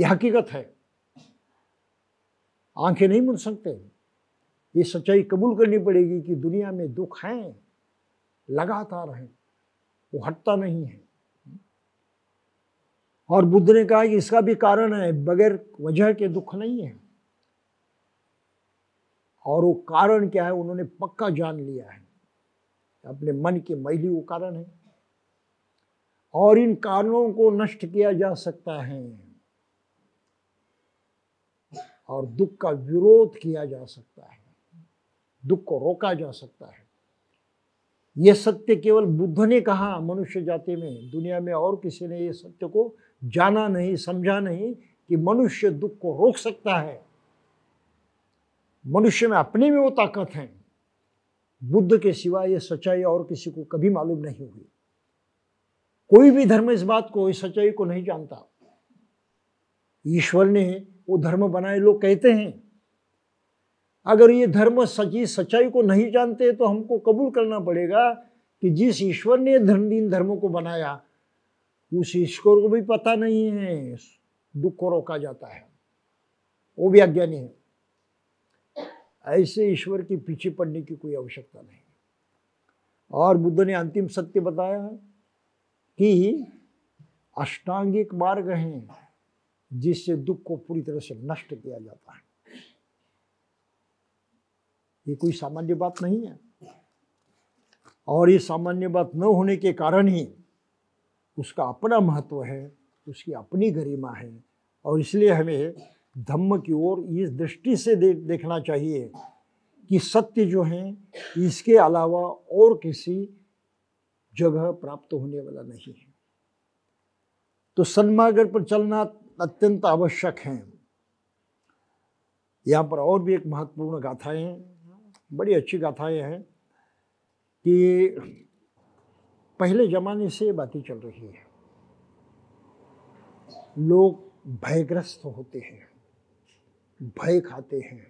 Speaker 1: यह हकीकत है आंखें नहीं मुन सकते ये सच्चाई कबूल करनी पड़ेगी कि दुनिया में दुख हैं लगातार है वो हटता नहीं है और बुद्ध ने कहा कि इसका भी कारण है बगैर वजह के दुख नहीं है और वो कारण क्या है उन्होंने पक्का जान लिया है अपने मन की मैली वो कारण है और इन कारणों को नष्ट किया जा सकता है और दुख का विरोध किया जा सकता है दुख को रोका जा सकता है यह सत्य केवल बुद्ध ने कहा मनुष्य जाति में दुनिया में और किसी ने यह सत्य को जाना नहीं समझा नहीं कि मनुष्य दुख को रोक सकता है मनुष्य में अपने में वो ताकत है बुद्ध के सिवा ये सच्चाई और किसी को कभी मालूम नहीं हुई कोई भी धर्म इस बात को इस सच्चाई को नहीं जानता ईश्वर ने वो धर्म बनाए लोग कहते हैं अगर ये धर्म सची सच्चाई को नहीं जानते तो हमको कबूल करना पड़ेगा कि जिस ईश्वर ने धर्म इन धर्मों को बनाया उस ईश्वर को भी पता नहीं है दुख को रोका जाता है वो भी अज्ञानी है ऐसे ईश्वर के पीछे पड़ने की कोई आवश्यकता नहीं और बुद्ध ने अंतिम सत्य बताया कि अष्टांगिक मार्ग हैं जिससे दुख को पूरी तरह से नष्ट किया जाता है ये कोई सामान्य बात नहीं है और ये सामान्य बात न होने के कारण ही उसका अपना महत्व है उसकी अपनी गरिमा है और इसलिए हमें धम्म की ओर इस दृष्टि से दे, देखना चाहिए कि सत्य जो है इसके अलावा और किसी जगह प्राप्त होने वाला नहीं है तो सन्मार्ग पर चलना अत्यंत आवश्यक है यहाँ पर और भी एक महत्वपूर्ण गाथाएं हैं बड़ी अच्छी गाथाएं हैं कि पहले ज़माने से बातें चल रही है लोग भयग्रस्त होते हैं भय खाते हैं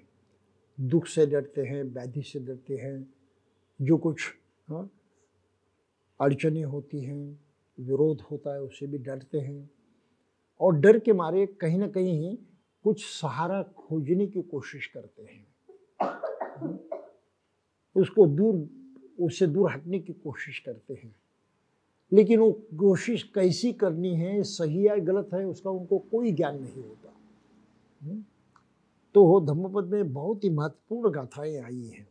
Speaker 1: दुख से डरते हैं व्याधि से डरते हैं जो कुछ हाँ, अड़चने होती हैं विरोध होता है उसे भी डरते हैं और डर के मारे कहीं ना कहीं कुछ सहारा खोजने की कोशिश करते हैं हाँ, उसको दूर उससे दूर हटने की कोशिश करते हैं लेकिन वो कोशिश कैसी करनी है सही है गलत है उसका उनको कोई ज्ञान नहीं होता हाँ, तो वो धम्मपद में बहुत ही महत्वपूर्ण गाथाएं आई हैं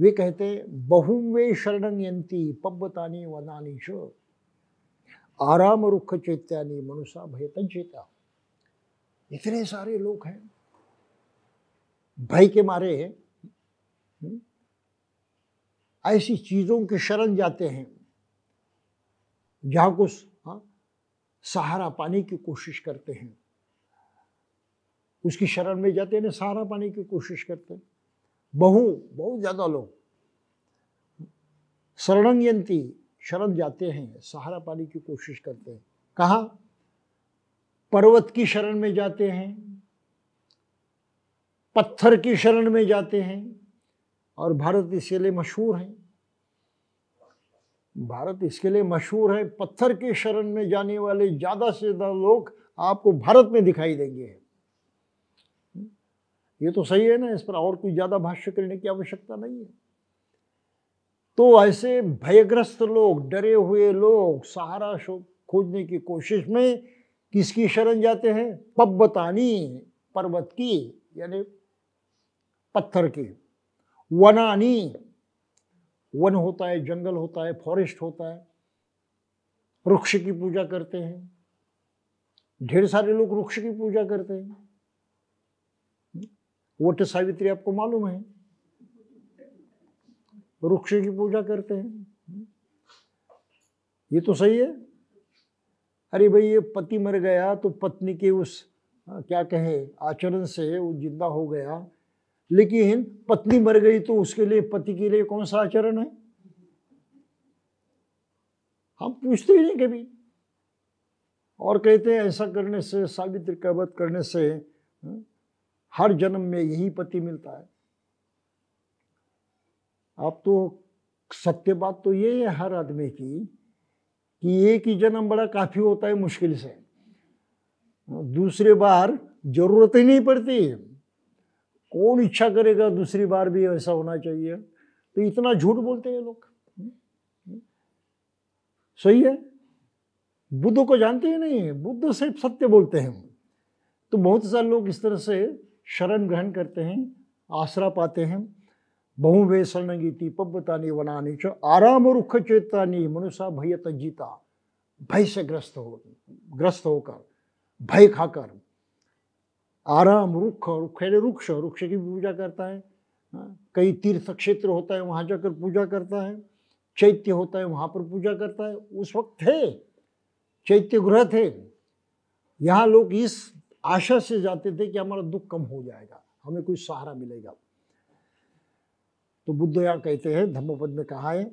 Speaker 1: वे कहते हैं बहुवे शरण यंती पब्बतानी वनानी आराम रुख चैत्यानी मनुषा भय चेता इतने सारे लोग हैं भय के मारे हैं हम्म। ऐसी चीज़ों के शरण जाते हैं जहां कुछ हाँ, सहारा पाने की कोशिश करते हैं उसकी शरण में जाते हैं सहारा पाने की कोशिश करते हैं बहु बहुत ज़्यादा लोग शरणंगयंती शरण जाते हैं सहारा पाने की कोशिश करते हैं कहाँ पर्वत की शरण में जाते हैं पत्थर की शरण में जाते हैं और भारत इसके लिए मशहूर है भारत इसके लिए मशहूर है पत्थर की शरण में जाने वाले ज़्यादा से ज़्यादा लोग आपको भारत में दिखाई देंगे ये तो सही है ना इस पर और कोई ज़्यादा भाष्य करने की आवश्यकता नहीं है तो ऐसे भयग्रस्त लोग डरे हुए लोग सहारा खोजने की कोशिश में किसकी शरण जाते हैं पब्बतानी पर्वत की यानी पत्थर की वनानी वन होता है जंगल होता है फॉरेस्ट होता है वृक्ष की पूजा करते हैं ढेर सारे लोग वृक्ष की पूजा करते हैं वट सावित्री आपको मालूम है वृक्ष की पूजा करते हैं ये तो सही है अरे भाई ये पति मर गया तो पत्नी के उस क्या कहे आचरण से वो जिंदा हो गया लेकिन पत्नी मर गई तो उसके लिए पति के लिए कौन सा आचरण है हम पूछते ही नहीं कभी और कहते हैं ऐसा करने से सावित्री का वध करने से हर जन्म में यही पति मिलता है आप तो सत्य बात तो ये है हर आदमी की कि एक ही जन्म बड़ा काफ़ी होता है मुश्किल से दूसरे बार जरूरत ही नहीं पड़ती कौन इच्छा करेगा दूसरी बार भी ऐसा होना चाहिए तो इतना झूठ बोलते हैं लोग सही है बुद्ध को जानते ही नहीं बुद्ध सिर्फ सत्य बोलते हैं तो बहुत सारे लोग इस तरह से शरण ग्रहण करते हैं आसरा पाते हैं बहुवे शरणगीति पब्बतानी वनानी चो आराम रुख चेतानी मनुषा भय तीता भय से ग्रस्त हो ग्रस्त होकर भय खाकर आराम रुख रुख रुक्ष रुक्ष की पूजा करता है हाँ, कई तीर्थ क्षेत्र होता है वहाँ जाकर पूजा करता है चैत्य होता है वहाँ पर पूजा करता है उस वक्त थे चैत्य ग्रह थे यहाँ लोग इस आशा से जाते थे कि हमारा दुख कम हो जाएगा हमें कोई सहारा मिलेगा तो बुद्ध यहां कहते हैं धम्मपद में कहा है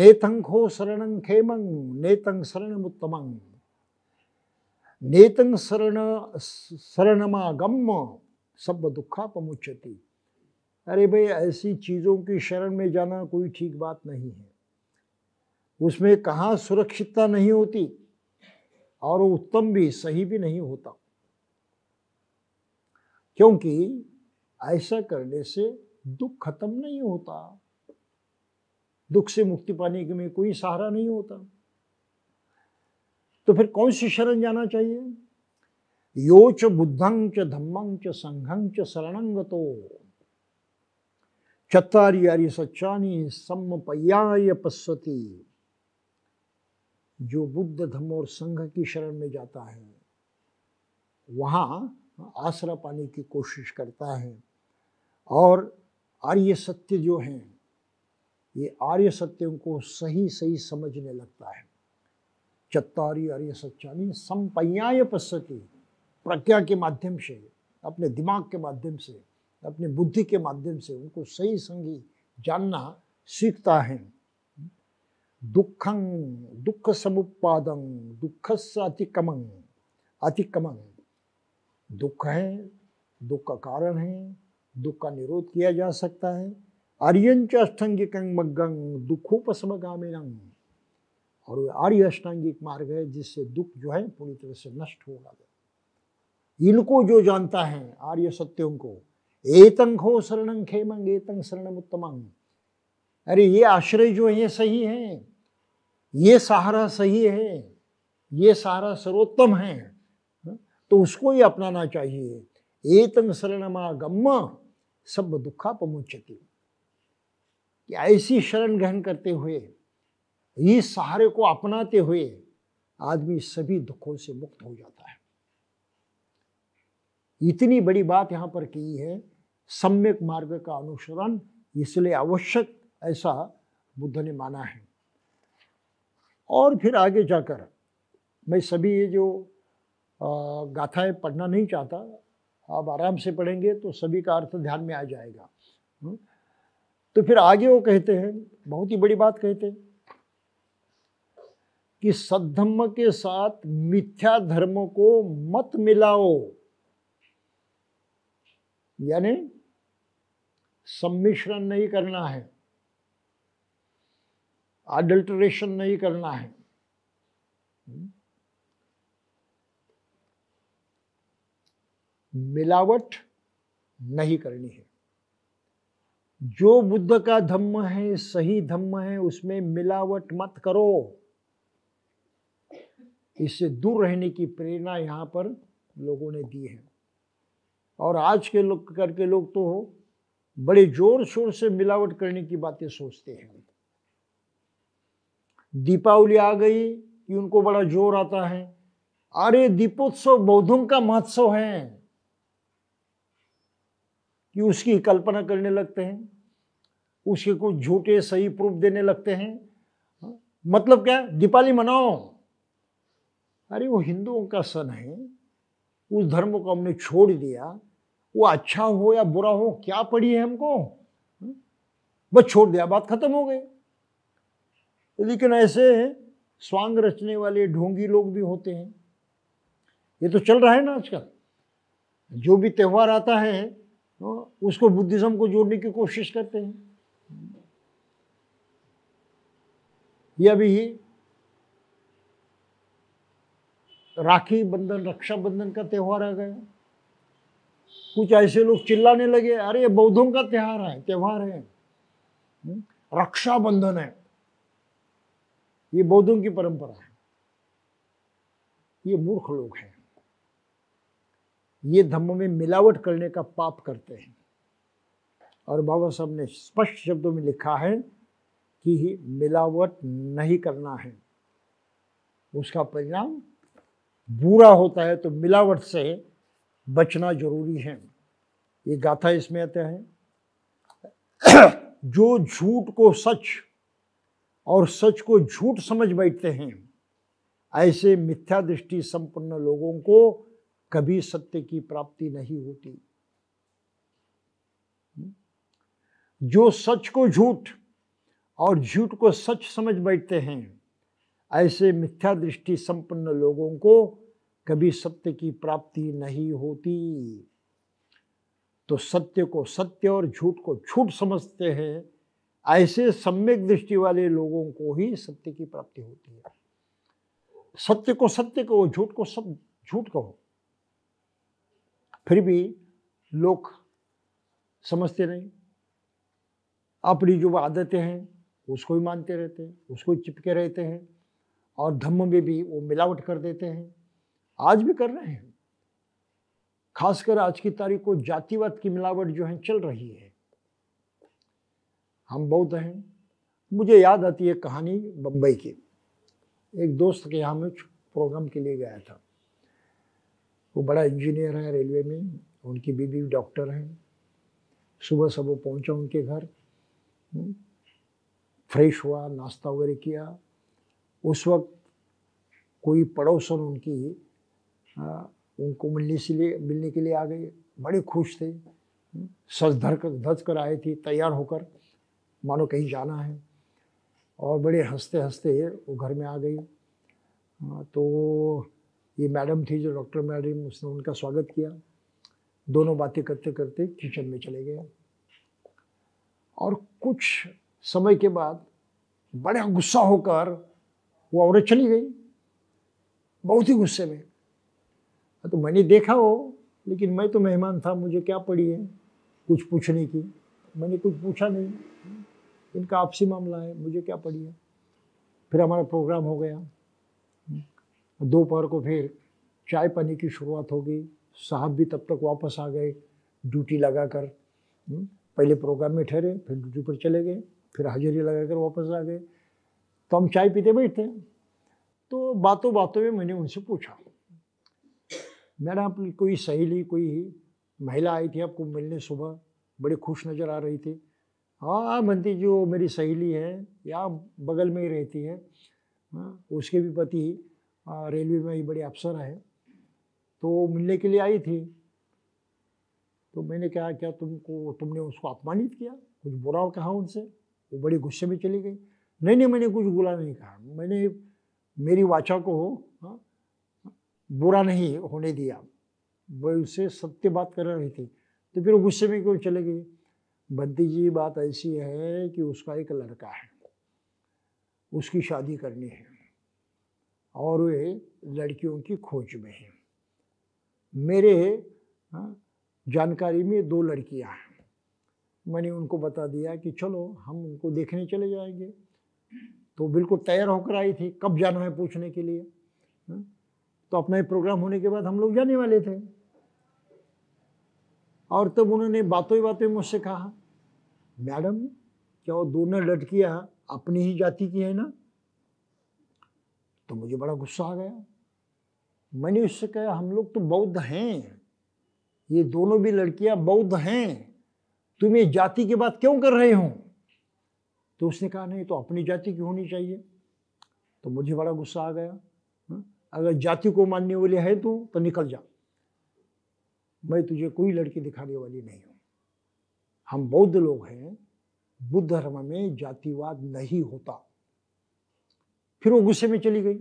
Speaker 1: नेतंग हो शरण खेमंग नेतंग शरण उत्तमंग नेतंग शरण शरणमागम सब दुखा पमुचती अरे भाई ऐसी चीज़ों की शरण में जाना कोई ठीक बात नहीं है उसमें कहाँ सुरक्षितता नहीं होती और उत्तम भी सही भी नहीं होता क्योंकि ऐसा करने से दुख खत्म नहीं होता दुख से मुक्ति पाने के में कोई सहारा नहीं होता तो फिर कौन सी शरण जाना चाहिए यो च बुद्धं च धम्मं च संघं च शरणंगतो चत्तारी आर्य सच्चानी सम्पयाय पस्वती जो बुद्ध धम्म और संघ की शरण में जाता है वहां आसरा पाने की कोशिश करता है और आर्य सत्य जो हैं ये आर्य सत्यों को सही सही समझने लगता है चत्तारी आर्य सत्यानी संपयाय पस्सति प्रज्ञा के माध्यम से अपने दिमाग के माध्यम से अपने बुद्धि के माध्यम से उनको सही संगी जानना सीखता है दुखं दुख समुपादं दुख से अतिकमं अतिकमं दुख है दुख का कारण है दुख का निरोध किया जा सकता है आर्यन च अष्टांगिकंग मग्गंग दुखोपसमगामिनंग और वे आर्य अष्टांगिक मार्ग है जिससे दुख जो है पूरी तरह से नष्ट होगा इनको जो जानता है आर्य सत्यों को एतंग हो शरणं खेमंग एतंग शरणम उत्तमंग अरे ये आश्रय जो है ये सही है ये सहारा सही है ये सहारा सर्वोत्तम है तो उसको ही अपनाना चाहिए एतंग शरणमागम्मा सब दुखा पमुचती कि ऐसी शरण ग्रहण करते हुए इस सहारे को अपनाते हुए आदमी सभी दुखों से मुक्त हो जाता है इतनी बड़ी बात यहां पर की है सम्यक मार्ग का अनुसरण इसलिए आवश्यक ऐसा बुद्ध ने माना है और फिर आगे जाकर मैं सभी ये जो गाथाएं पढ़ना नहीं चाहता आप आराम से पढ़ेंगे तो सभी का अर्थ ध्यान में आ जाएगा हम्म? तो फिर आगे वो कहते हैं बहुत ही बड़ी बात कहते हैं कि सद्धम्म के साथ मिथ्या धर्म को मत मिलाओ यानी सम्मिश्रण नहीं करना है अडल्ट्रेशन नहीं करना है हम्म? मिलावट नहीं करनी है जो बुद्ध का धम्म है सही धम्म है उसमें मिलावट मत करो इससे दूर रहने की प्रेरणा यहाँ पर लोगों ने दी है और आज के लोग करके लोग तो बड़े जोर शोर से मिलावट करने की बातें सोचते हैं दीपावली आ गई कि उनको बड़ा जोर आता है अरे दीपोत्सव बौद्धों का महोत्सव है कि उसकी कल्पना करने लगते हैं उसके कुछ झूठे सही प्रूफ देने लगते हैं मतलब क्या दीपावली मनाओ अरे वो हिंदुओं का सन है उस धर्म को हमने छोड़ दिया वो अच्छा हो या बुरा हो क्या पड़ी है हमको बस छोड़ दिया बात खत्म हो गई लेकिन ऐसे स्वांग रचने वाले ढोंगी लोग भी होते हैं ये तो चल रहा है ना आजकल जो भी त्यौहार आता है तो उसको बुद्धिज्म को जोड़ने की कोशिश करते हैं यह भी राखी बंधन रक्षाबंधन का त्यौहार आ गया कुछ ऐसे लोग चिल्लाने लगे अरे बौद्धों का त्यौहार है त्यौहार है हम्म, रक्षाबंधन है ये बौद्धों की परंपरा है ये मूर्ख लोग हैं ये धम्म में मिलावट करने का पाप करते हैं और बाबा साहब ने स्पष्ट शब्दों में लिखा है कि मिलावट नहीं करना है उसका परिणाम बुरा होता है तो मिलावट से बचना जरूरी है ये गाथा इसमें आता है [CLEARS THROAT] जो झूठ को सच और सच को झूठ समझ बैठते हैं ऐसे मिथ्या दृष्टि संपन्न लोगों को कभी सत्य की प्राप्ति नहीं होती जो सच को झूठ और झूठ को सच समझ बैठते हैं ऐसे मिथ्या दृष्टि संपन्न लोगों को कभी सत्य की प्राप्ति नहीं होती तो सत्य को सत्य और झूठ को झूठ समझते हैं ऐसे सम्यक दृष्टि वाले लोगों को ही सत्य की प्राप्ति होती है सत्य को सत्य कहो झूठ को सब झूठ कहो फिर भी लोग समझते नहीं अपनी जो आदतें हैं उसको ही मानते रहते हैं उसको ही चिपके रहते हैं और धम्म में भी वो मिलावट कर देते हैं आज भी कर रहे हैं खासकर आज की तारीख को जातिवाद की मिलावट जो है चल रही है हम बहुत हैं मुझे याद आती है कहानी बम्बई की एक दोस्त के यहाँ में प्रोग्राम के लिए गया था वो बड़ा इंजीनियर है रेलवे में उनकी बीबी डॉक्टर हैं सुबह सब वो पहुँचा उनके घर हम्म, फ्रेश हुआ नाश्ता वगैरह किया उस वक्त कोई पड़ोसन उनकी आ, उनको मिलने से लिए मिलने के लिए आ गए बड़े खुश थे हम्म, सच धर कर धज कर आए थे तैयार होकर मानो कहीं जाना है और बड़े हंसते हंसते वो घर में आ गई तो ये मैडम थी जो डॉक्टर मैडम उसने उनका स्वागत किया दोनों बातें करते करते किचन में चले गए और कुछ समय के बाद बड़ा गुस्सा होकर वो औरत चली गई बहुत ही गुस्से में हाँ, तो मैंने देखा वो लेकिन मैं तो मेहमान था मुझे क्या पड़ी है कुछ पूछने की मैंने कुछ पूछा नहीं इनका आपसी मामला है मुझे क्या पड़ी है फिर हमारा प्रोग्राम हो गया दोपहर को फिर चाय पानी की शुरुआत हो गई साहब भी तब तक वापस आ गए ड्यूटी लगा कर हम्म, पहले प्रोग्राम में ठहरे फिर ड्यूटी पर चले गए फिर हाजिरी लगा कर वापस आ गए तो हम चाय पीते बैठते तो बातों बातों में मैंने उनसे पूछा मेरा अपनी कोई सहेली कोई महिला आई थी आपको मिलने सुबह बड़ी खुश नज़र आ रही थी हाँ हाँ बनती जो मेरी सहेली है या बगल में ही रहती है हाँ, उसके भी पति रेलवे में ही बड़े अफसर हैं तो मिलने के लिए आई थी तो मैंने कहा क्या तुमको तुमने उसको अपमानित किया कुछ बुरा कहा उनसे वो बड़े गुस्से में चली गई नहीं नहीं मैंने कुछ बुरा नहीं कहा मैंने मेरी वाचा को हा? बुरा नहीं होने दिया वह उससे सत्य बात कर रही थी तो फिर वो गुस्से में क्यों चले गई बंती जी बात ऐसी है कि उसका एक लड़का है उसकी शादी करनी है और वे लड़कियों की खोज में हैं मेरे हाँ, जानकारी में दो लड़कियां हैं मैंने उनको बता दिया कि चलो हम उनको देखने चले जाएंगे तो बिल्कुल तैयार होकर आई थी कब जाना है पूछने के लिए हाँ। तो अपना ही प्रोग्राम होने के बाद हम लोग जाने वाले थे और तब उन्होंने बातों ही बातों मुझसे कहा मैडम क्या वो दोनों लड़कियाँ अपनी ही जाति की है ना तो मुझे बड़ा गुस्सा आ गया मैंने उससे कहा हम लोग तो बौद्ध हैं ये दोनों भी लड़कियां बौद्ध हैं तुम ये जाति की बात क्यों कर रहे हो तो उसने कहा नहीं तो अपनी जाति की होनी चाहिए तो मुझे बड़ा गुस्सा आ गया हाँ, अगर जाति को मानने वाले है तू तो निकल जा मैं तुझे कोई लड़की दिखाने वाली नहीं हूं हम बौद्ध लोग हैं बुद्ध धर्म में जातिवाद नहीं होता फिर वो गुस्से में चली गई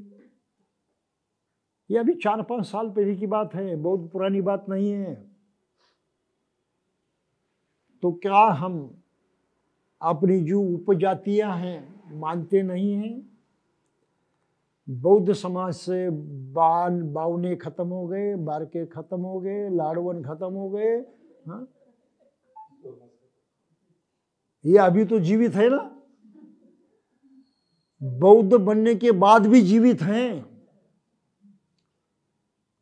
Speaker 1: ये अभी चार पांच साल पहले की बात है बहुत पुरानी बात नहीं है तो क्या हम अपनी जो उपजातियां हैं मानते नहीं हैं बौद्ध समाज से बाल बावने खत्म हो गए बारके खत्म हो गए लाड़वन खत्म हो गए हाँ? ये अभी तो जीवित है ना बौद्ध बनने के बाद भी जीवित हैं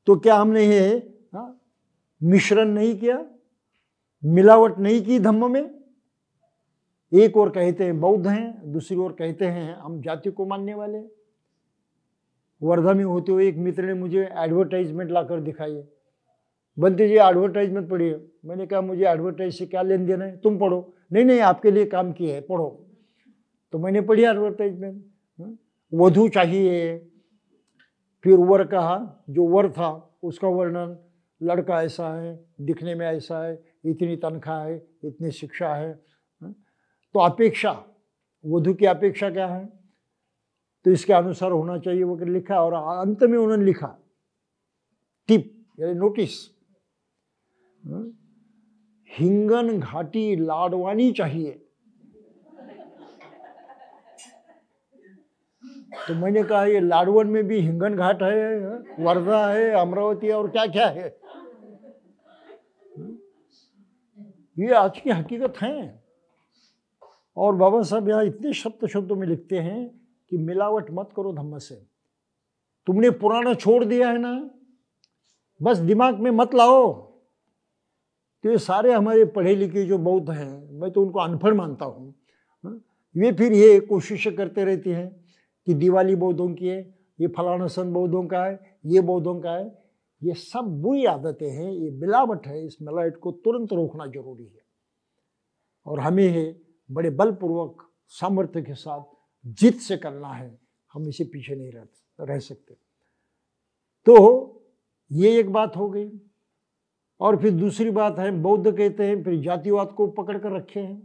Speaker 1: तो क्या हमने ये हाँ, मिश्रण नहीं किया मिलावट नहीं की धम्म में एक और कहते हैं बौद्ध हैं दूसरी ओर कहते हैं हम जाति को मानने वाले वर्धा में होते हुए एक मित्र ने मुझे एडवर्टाइजमेंट लाकर दिखाई बनते जी एडवर्टाइजमेंट पढ़िए मैंने कहा मुझे एडवर्टाइज से क्या लेन देना है तुम पढ़ो नहीं नहीं आपके लिए काम किया है पढ़ो तो मैंने पढ़ी एडवर्टाइजमेंट वधु चाहिए फिर वर कहा जो वर था उसका वर्णन लड़का ऐसा है दिखने में ऐसा है इतनी तनख्वाह है इतनी शिक्षा है हाँ? तो अपेक्षा वधु की अपेक्षा क्या है तो इसके अनुसार होना चाहिए वो लिखा और अंत में उन्होंने लिखा टिप यानी नोटिस हाँ? हिंगन घाटी लाडवानी चाहिए तो मैंने कहा ये लाडवन में भी हिंगन घाट है वर्धा है अमरावती है और क्या क्या है ये आज की हकीकत है और बाबा साहब यहाँ इतने शब्द शब्दों में लिखते हैं कि मिलावट मत करो धम्म से तुमने पुराना छोड़ दिया है ना बस दिमाग में मत लाओ तो ये सारे हमारे पढ़े लिखे जो बौद्ध हैं मैं तो उनको अनपढ़ मानता हूँ ये हाँ? फिर ये कोशिश करते रहती हैं कि दिवाली बौद्धों की है ये फलाना सन बौद्धों का है ये बौद्धों का है ये सब बुरी आदतें हैं ये मिलावट है इस मिलावट को तुरंत रोकना जरूरी है और हमें है बड़े बलपूर्वक सामर्थ्य के साथ जीत से करना है हम इसे पीछे नहीं रह रह सकते तो ये एक बात हो गई और फिर दूसरी बात है बौद्ध कहते हैं फिर जातिवाद को पकड़ कर रखे हैं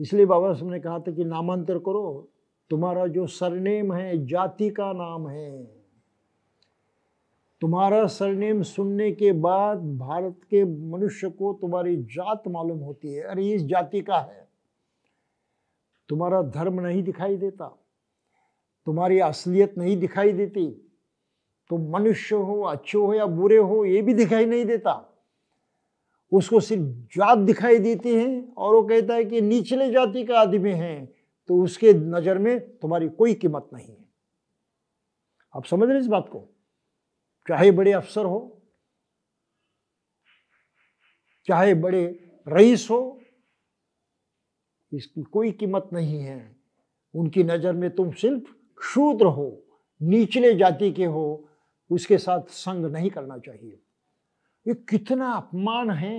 Speaker 1: इसलिए बाबा साहब ने कहा था कि नामांतर करो तुम्हारा जो सरनेम है जाति का नाम है तुम्हारा सरनेम सुनने के बाद भारत के मनुष्य को तुम्हारी जात मालूम होती है अरे इस जाति का है तुम्हारा धर्म नहीं दिखाई देता तुम्हारी असलियत नहीं दिखाई देती तुम मनुष्य हो अच्छे हो या बुरे हो ये भी दिखाई नहीं देता उसको सिर्फ जात दिखाई देती है और वो कहता है कि निचले जाति का आदमी है तो उसके नज़र में तुम्हारी कोई कीमत नहीं है आप समझ रहे इस बात को चाहे बड़े अफसर हो चाहे बड़े रईस हो इसकी कोई कीमत नहीं है उनकी नज़र में तुम सिर्फ शूद्र हो निचले जाति के हो उसके साथ संग नहीं करना चाहिए ये कितना अपमान है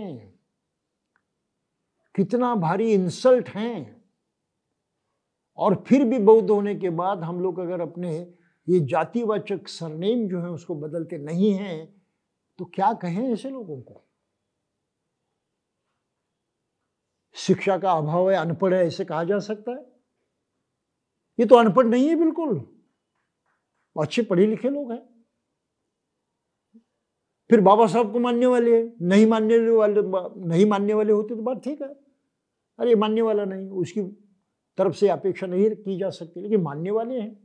Speaker 1: कितना भारी इंसल्ट है और फिर भी बौद्ध होने के बाद हम लोग अगर अपने ये जातिवाचक सरनेम जो है उसको बदलते नहीं हैं तो क्या कहें ऐसे लोगों को शिक्षा का अभाव है अनपढ़ है ऐसे कहा जा सकता है ये तो अनपढ़ नहीं है बिल्कुल अच्छे पढ़े लिखे लोग हैं फिर बाबा साहब को मानने वाले नहीं मानने वाले नहीं मानने वाले होते तो बात ठीक है अरे मानने वाला नहीं उसकी तरफ से अपेक्षा नहीं की जा सकती लेकिन मानने वाले हैं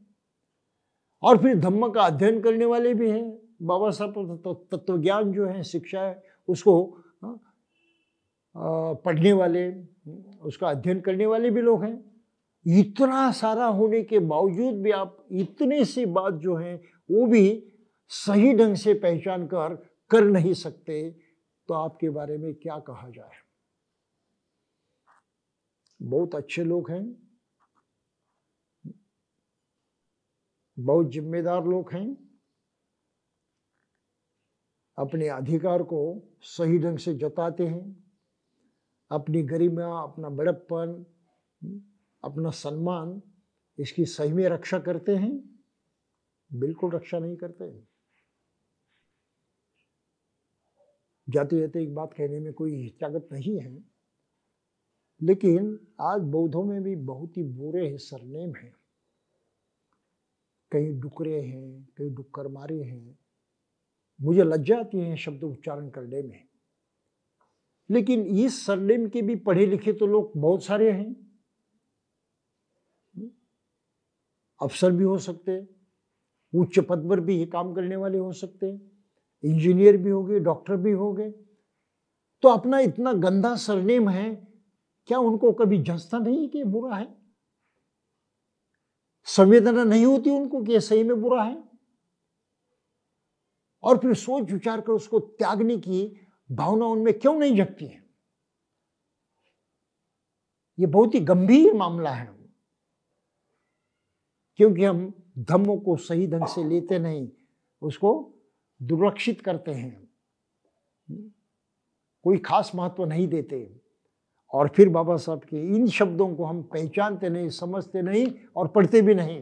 Speaker 1: और फिर धम्म का अध्ययन करने वाले भी हैं बाबा साहब तो तत्वज्ञान जो है शिक्षा है उसको हाँ, पढ़ने वाले उसका अध्ययन करने वाले भी लोग हैं इतना सारा होने के बावजूद भी आप इतने सी बात जो है वो भी सही ढंग से पहचान कर कर नहीं सकते तो आपके बारे में क्या कहा जाए बहुत अच्छे लोग हैं बहुत जिम्मेदार लोग हैं अपने अधिकार को सही ढंग से जताते हैं अपनी गरिमा अपना बड़प्पन अपना सम्मान इसकी सही में रक्षा करते हैं बिल्कुल रक्षा नहीं करते हैं जाते जाते एक बात कहने में कोई हिचागत नहीं है लेकिन आज बौद्धों में भी बहुत ही बुरे हैं सरनेम हैं कई डुकरे हैं कई डुक्कर मारे हैं मुझे लज्जा आती है शब्द उच्चारण करने में लेकिन इस सरनेम के भी पढ़े लिखे तो लोग बहुत सारे हैं अफसर भी हो सकते उच्च पद पर भी ये काम करने वाले हो सकते इंजीनियर भी हो गए डॉक्टर भी हो गए तो अपना इतना गंदा सरनेम है क्या उनको कभी जंचता नहीं कि बुरा है संवेदना नहीं होती उनको कि सही में बुरा है और फिर सोच विचार कर उसको त्यागने की भावना उनमें क्यों नहीं जगती है ये बहुत ही गंभीर मामला है क्योंकि हम धम्म को सही ढंग से लेते नहीं उसको दुर्लक्षित करते हैं कोई खास महत्व नहीं देते और फिर बाबा साहब के इन शब्दों को हम पहचानते नहीं समझते नहीं और पढ़ते भी नहीं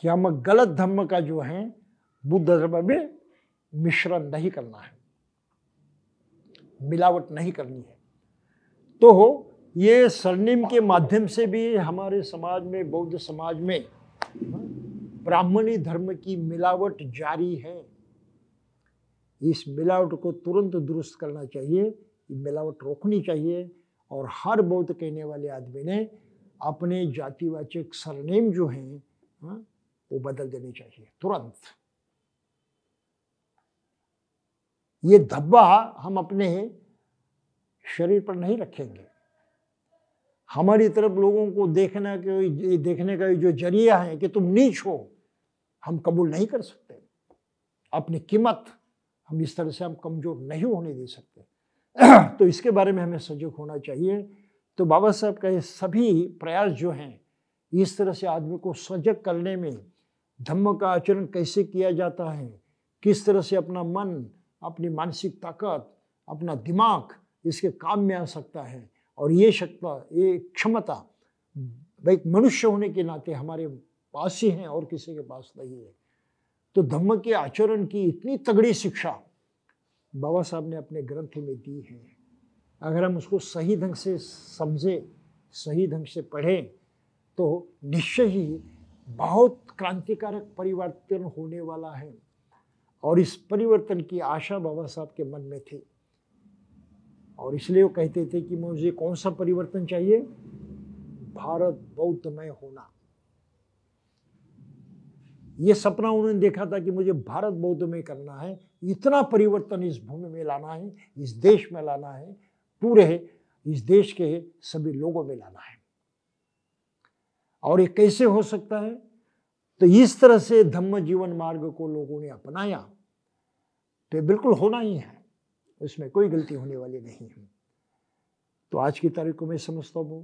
Speaker 1: कि हम गलत धर्म का जो है बुद्ध धर्म में मिश्रण नहीं करना है मिलावट नहीं करनी है तो ये सरनेम के माध्यम से भी हमारे समाज में बौद्ध समाज में ब्राह्मणी धर्म की मिलावट जारी है इस मिलावट को तुरंत दुरुस्त करना चाहिए मिलावट रोकनी चाहिए और हर बौद्ध कहने वाले आदमी ने अपने जातिवाचक सरनेम जो हैं हाँ, वो बदल देने चाहिए तुरंत ये धब्बा हम अपने शरीर पर नहीं रखेंगे हमारी तरफ लोगों को देखना के देखने का जो जरिया है कि तुम नीच हो हम कबूल नहीं कर सकते अपनी कीमत हम इस तरह से हम कमज़ोर नहीं होने दे सकते तो इसके बारे में हमें सजग होना चाहिए तो बाबा साहब का ये सभी प्रयास जो हैं इस तरह से आदमी को सजग करने में धम्म का आचरण कैसे किया जाता है किस तरह से अपना मन अपनी मानसिक ताकत अपना दिमाग इसके काम में आ सकता है और ये शक्ता ये क्षमता एक मनुष्य होने के नाते हमारे पास ही हैं और किसी के पास नहीं है तो धम्म के आचरण की इतनी तगड़ी शिक्षा बाबा साहब ने अपने ग्रंथ में दी है अगर हम उसको सही ढंग से समझे सही ढंग से पढ़ें तो निश्चय ही बहुत क्रांतिकारक परिवर्तन होने वाला है और इस परिवर्तन की आशा बाबा साहब के मन में थी और इसलिए वो कहते थे कि मुझे कौन सा परिवर्तन चाहिए भारत बौद्धमय होना ये सपना उन्होंने देखा था कि मुझे भारत बौद्धमय करना है इतना परिवर्तन इस भूमि में लाना है इस देश में लाना है पूरे इस देश के सभी लोगों में लाना है और ये कैसे हो सकता है तो इस तरह से धम्म जीवन मार्ग को लोगों ने अपनाया तो बिल्कुल होना ही है इसमें कोई गलती होने वाली नहीं है तो आज की तारीख को मैं समझता हूँ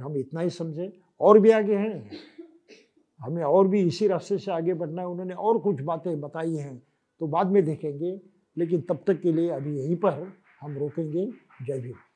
Speaker 1: हम इतना ही समझे और भी आगे हैं हमें और भी इसी रास्ते से आगे बढ़ना है उन्होंने और कुछ बातें बताई हैं तो बाद में देखेंगे लेकिन तब तक के लिए अभी यहीं पर हम रोकेंगे जय भीम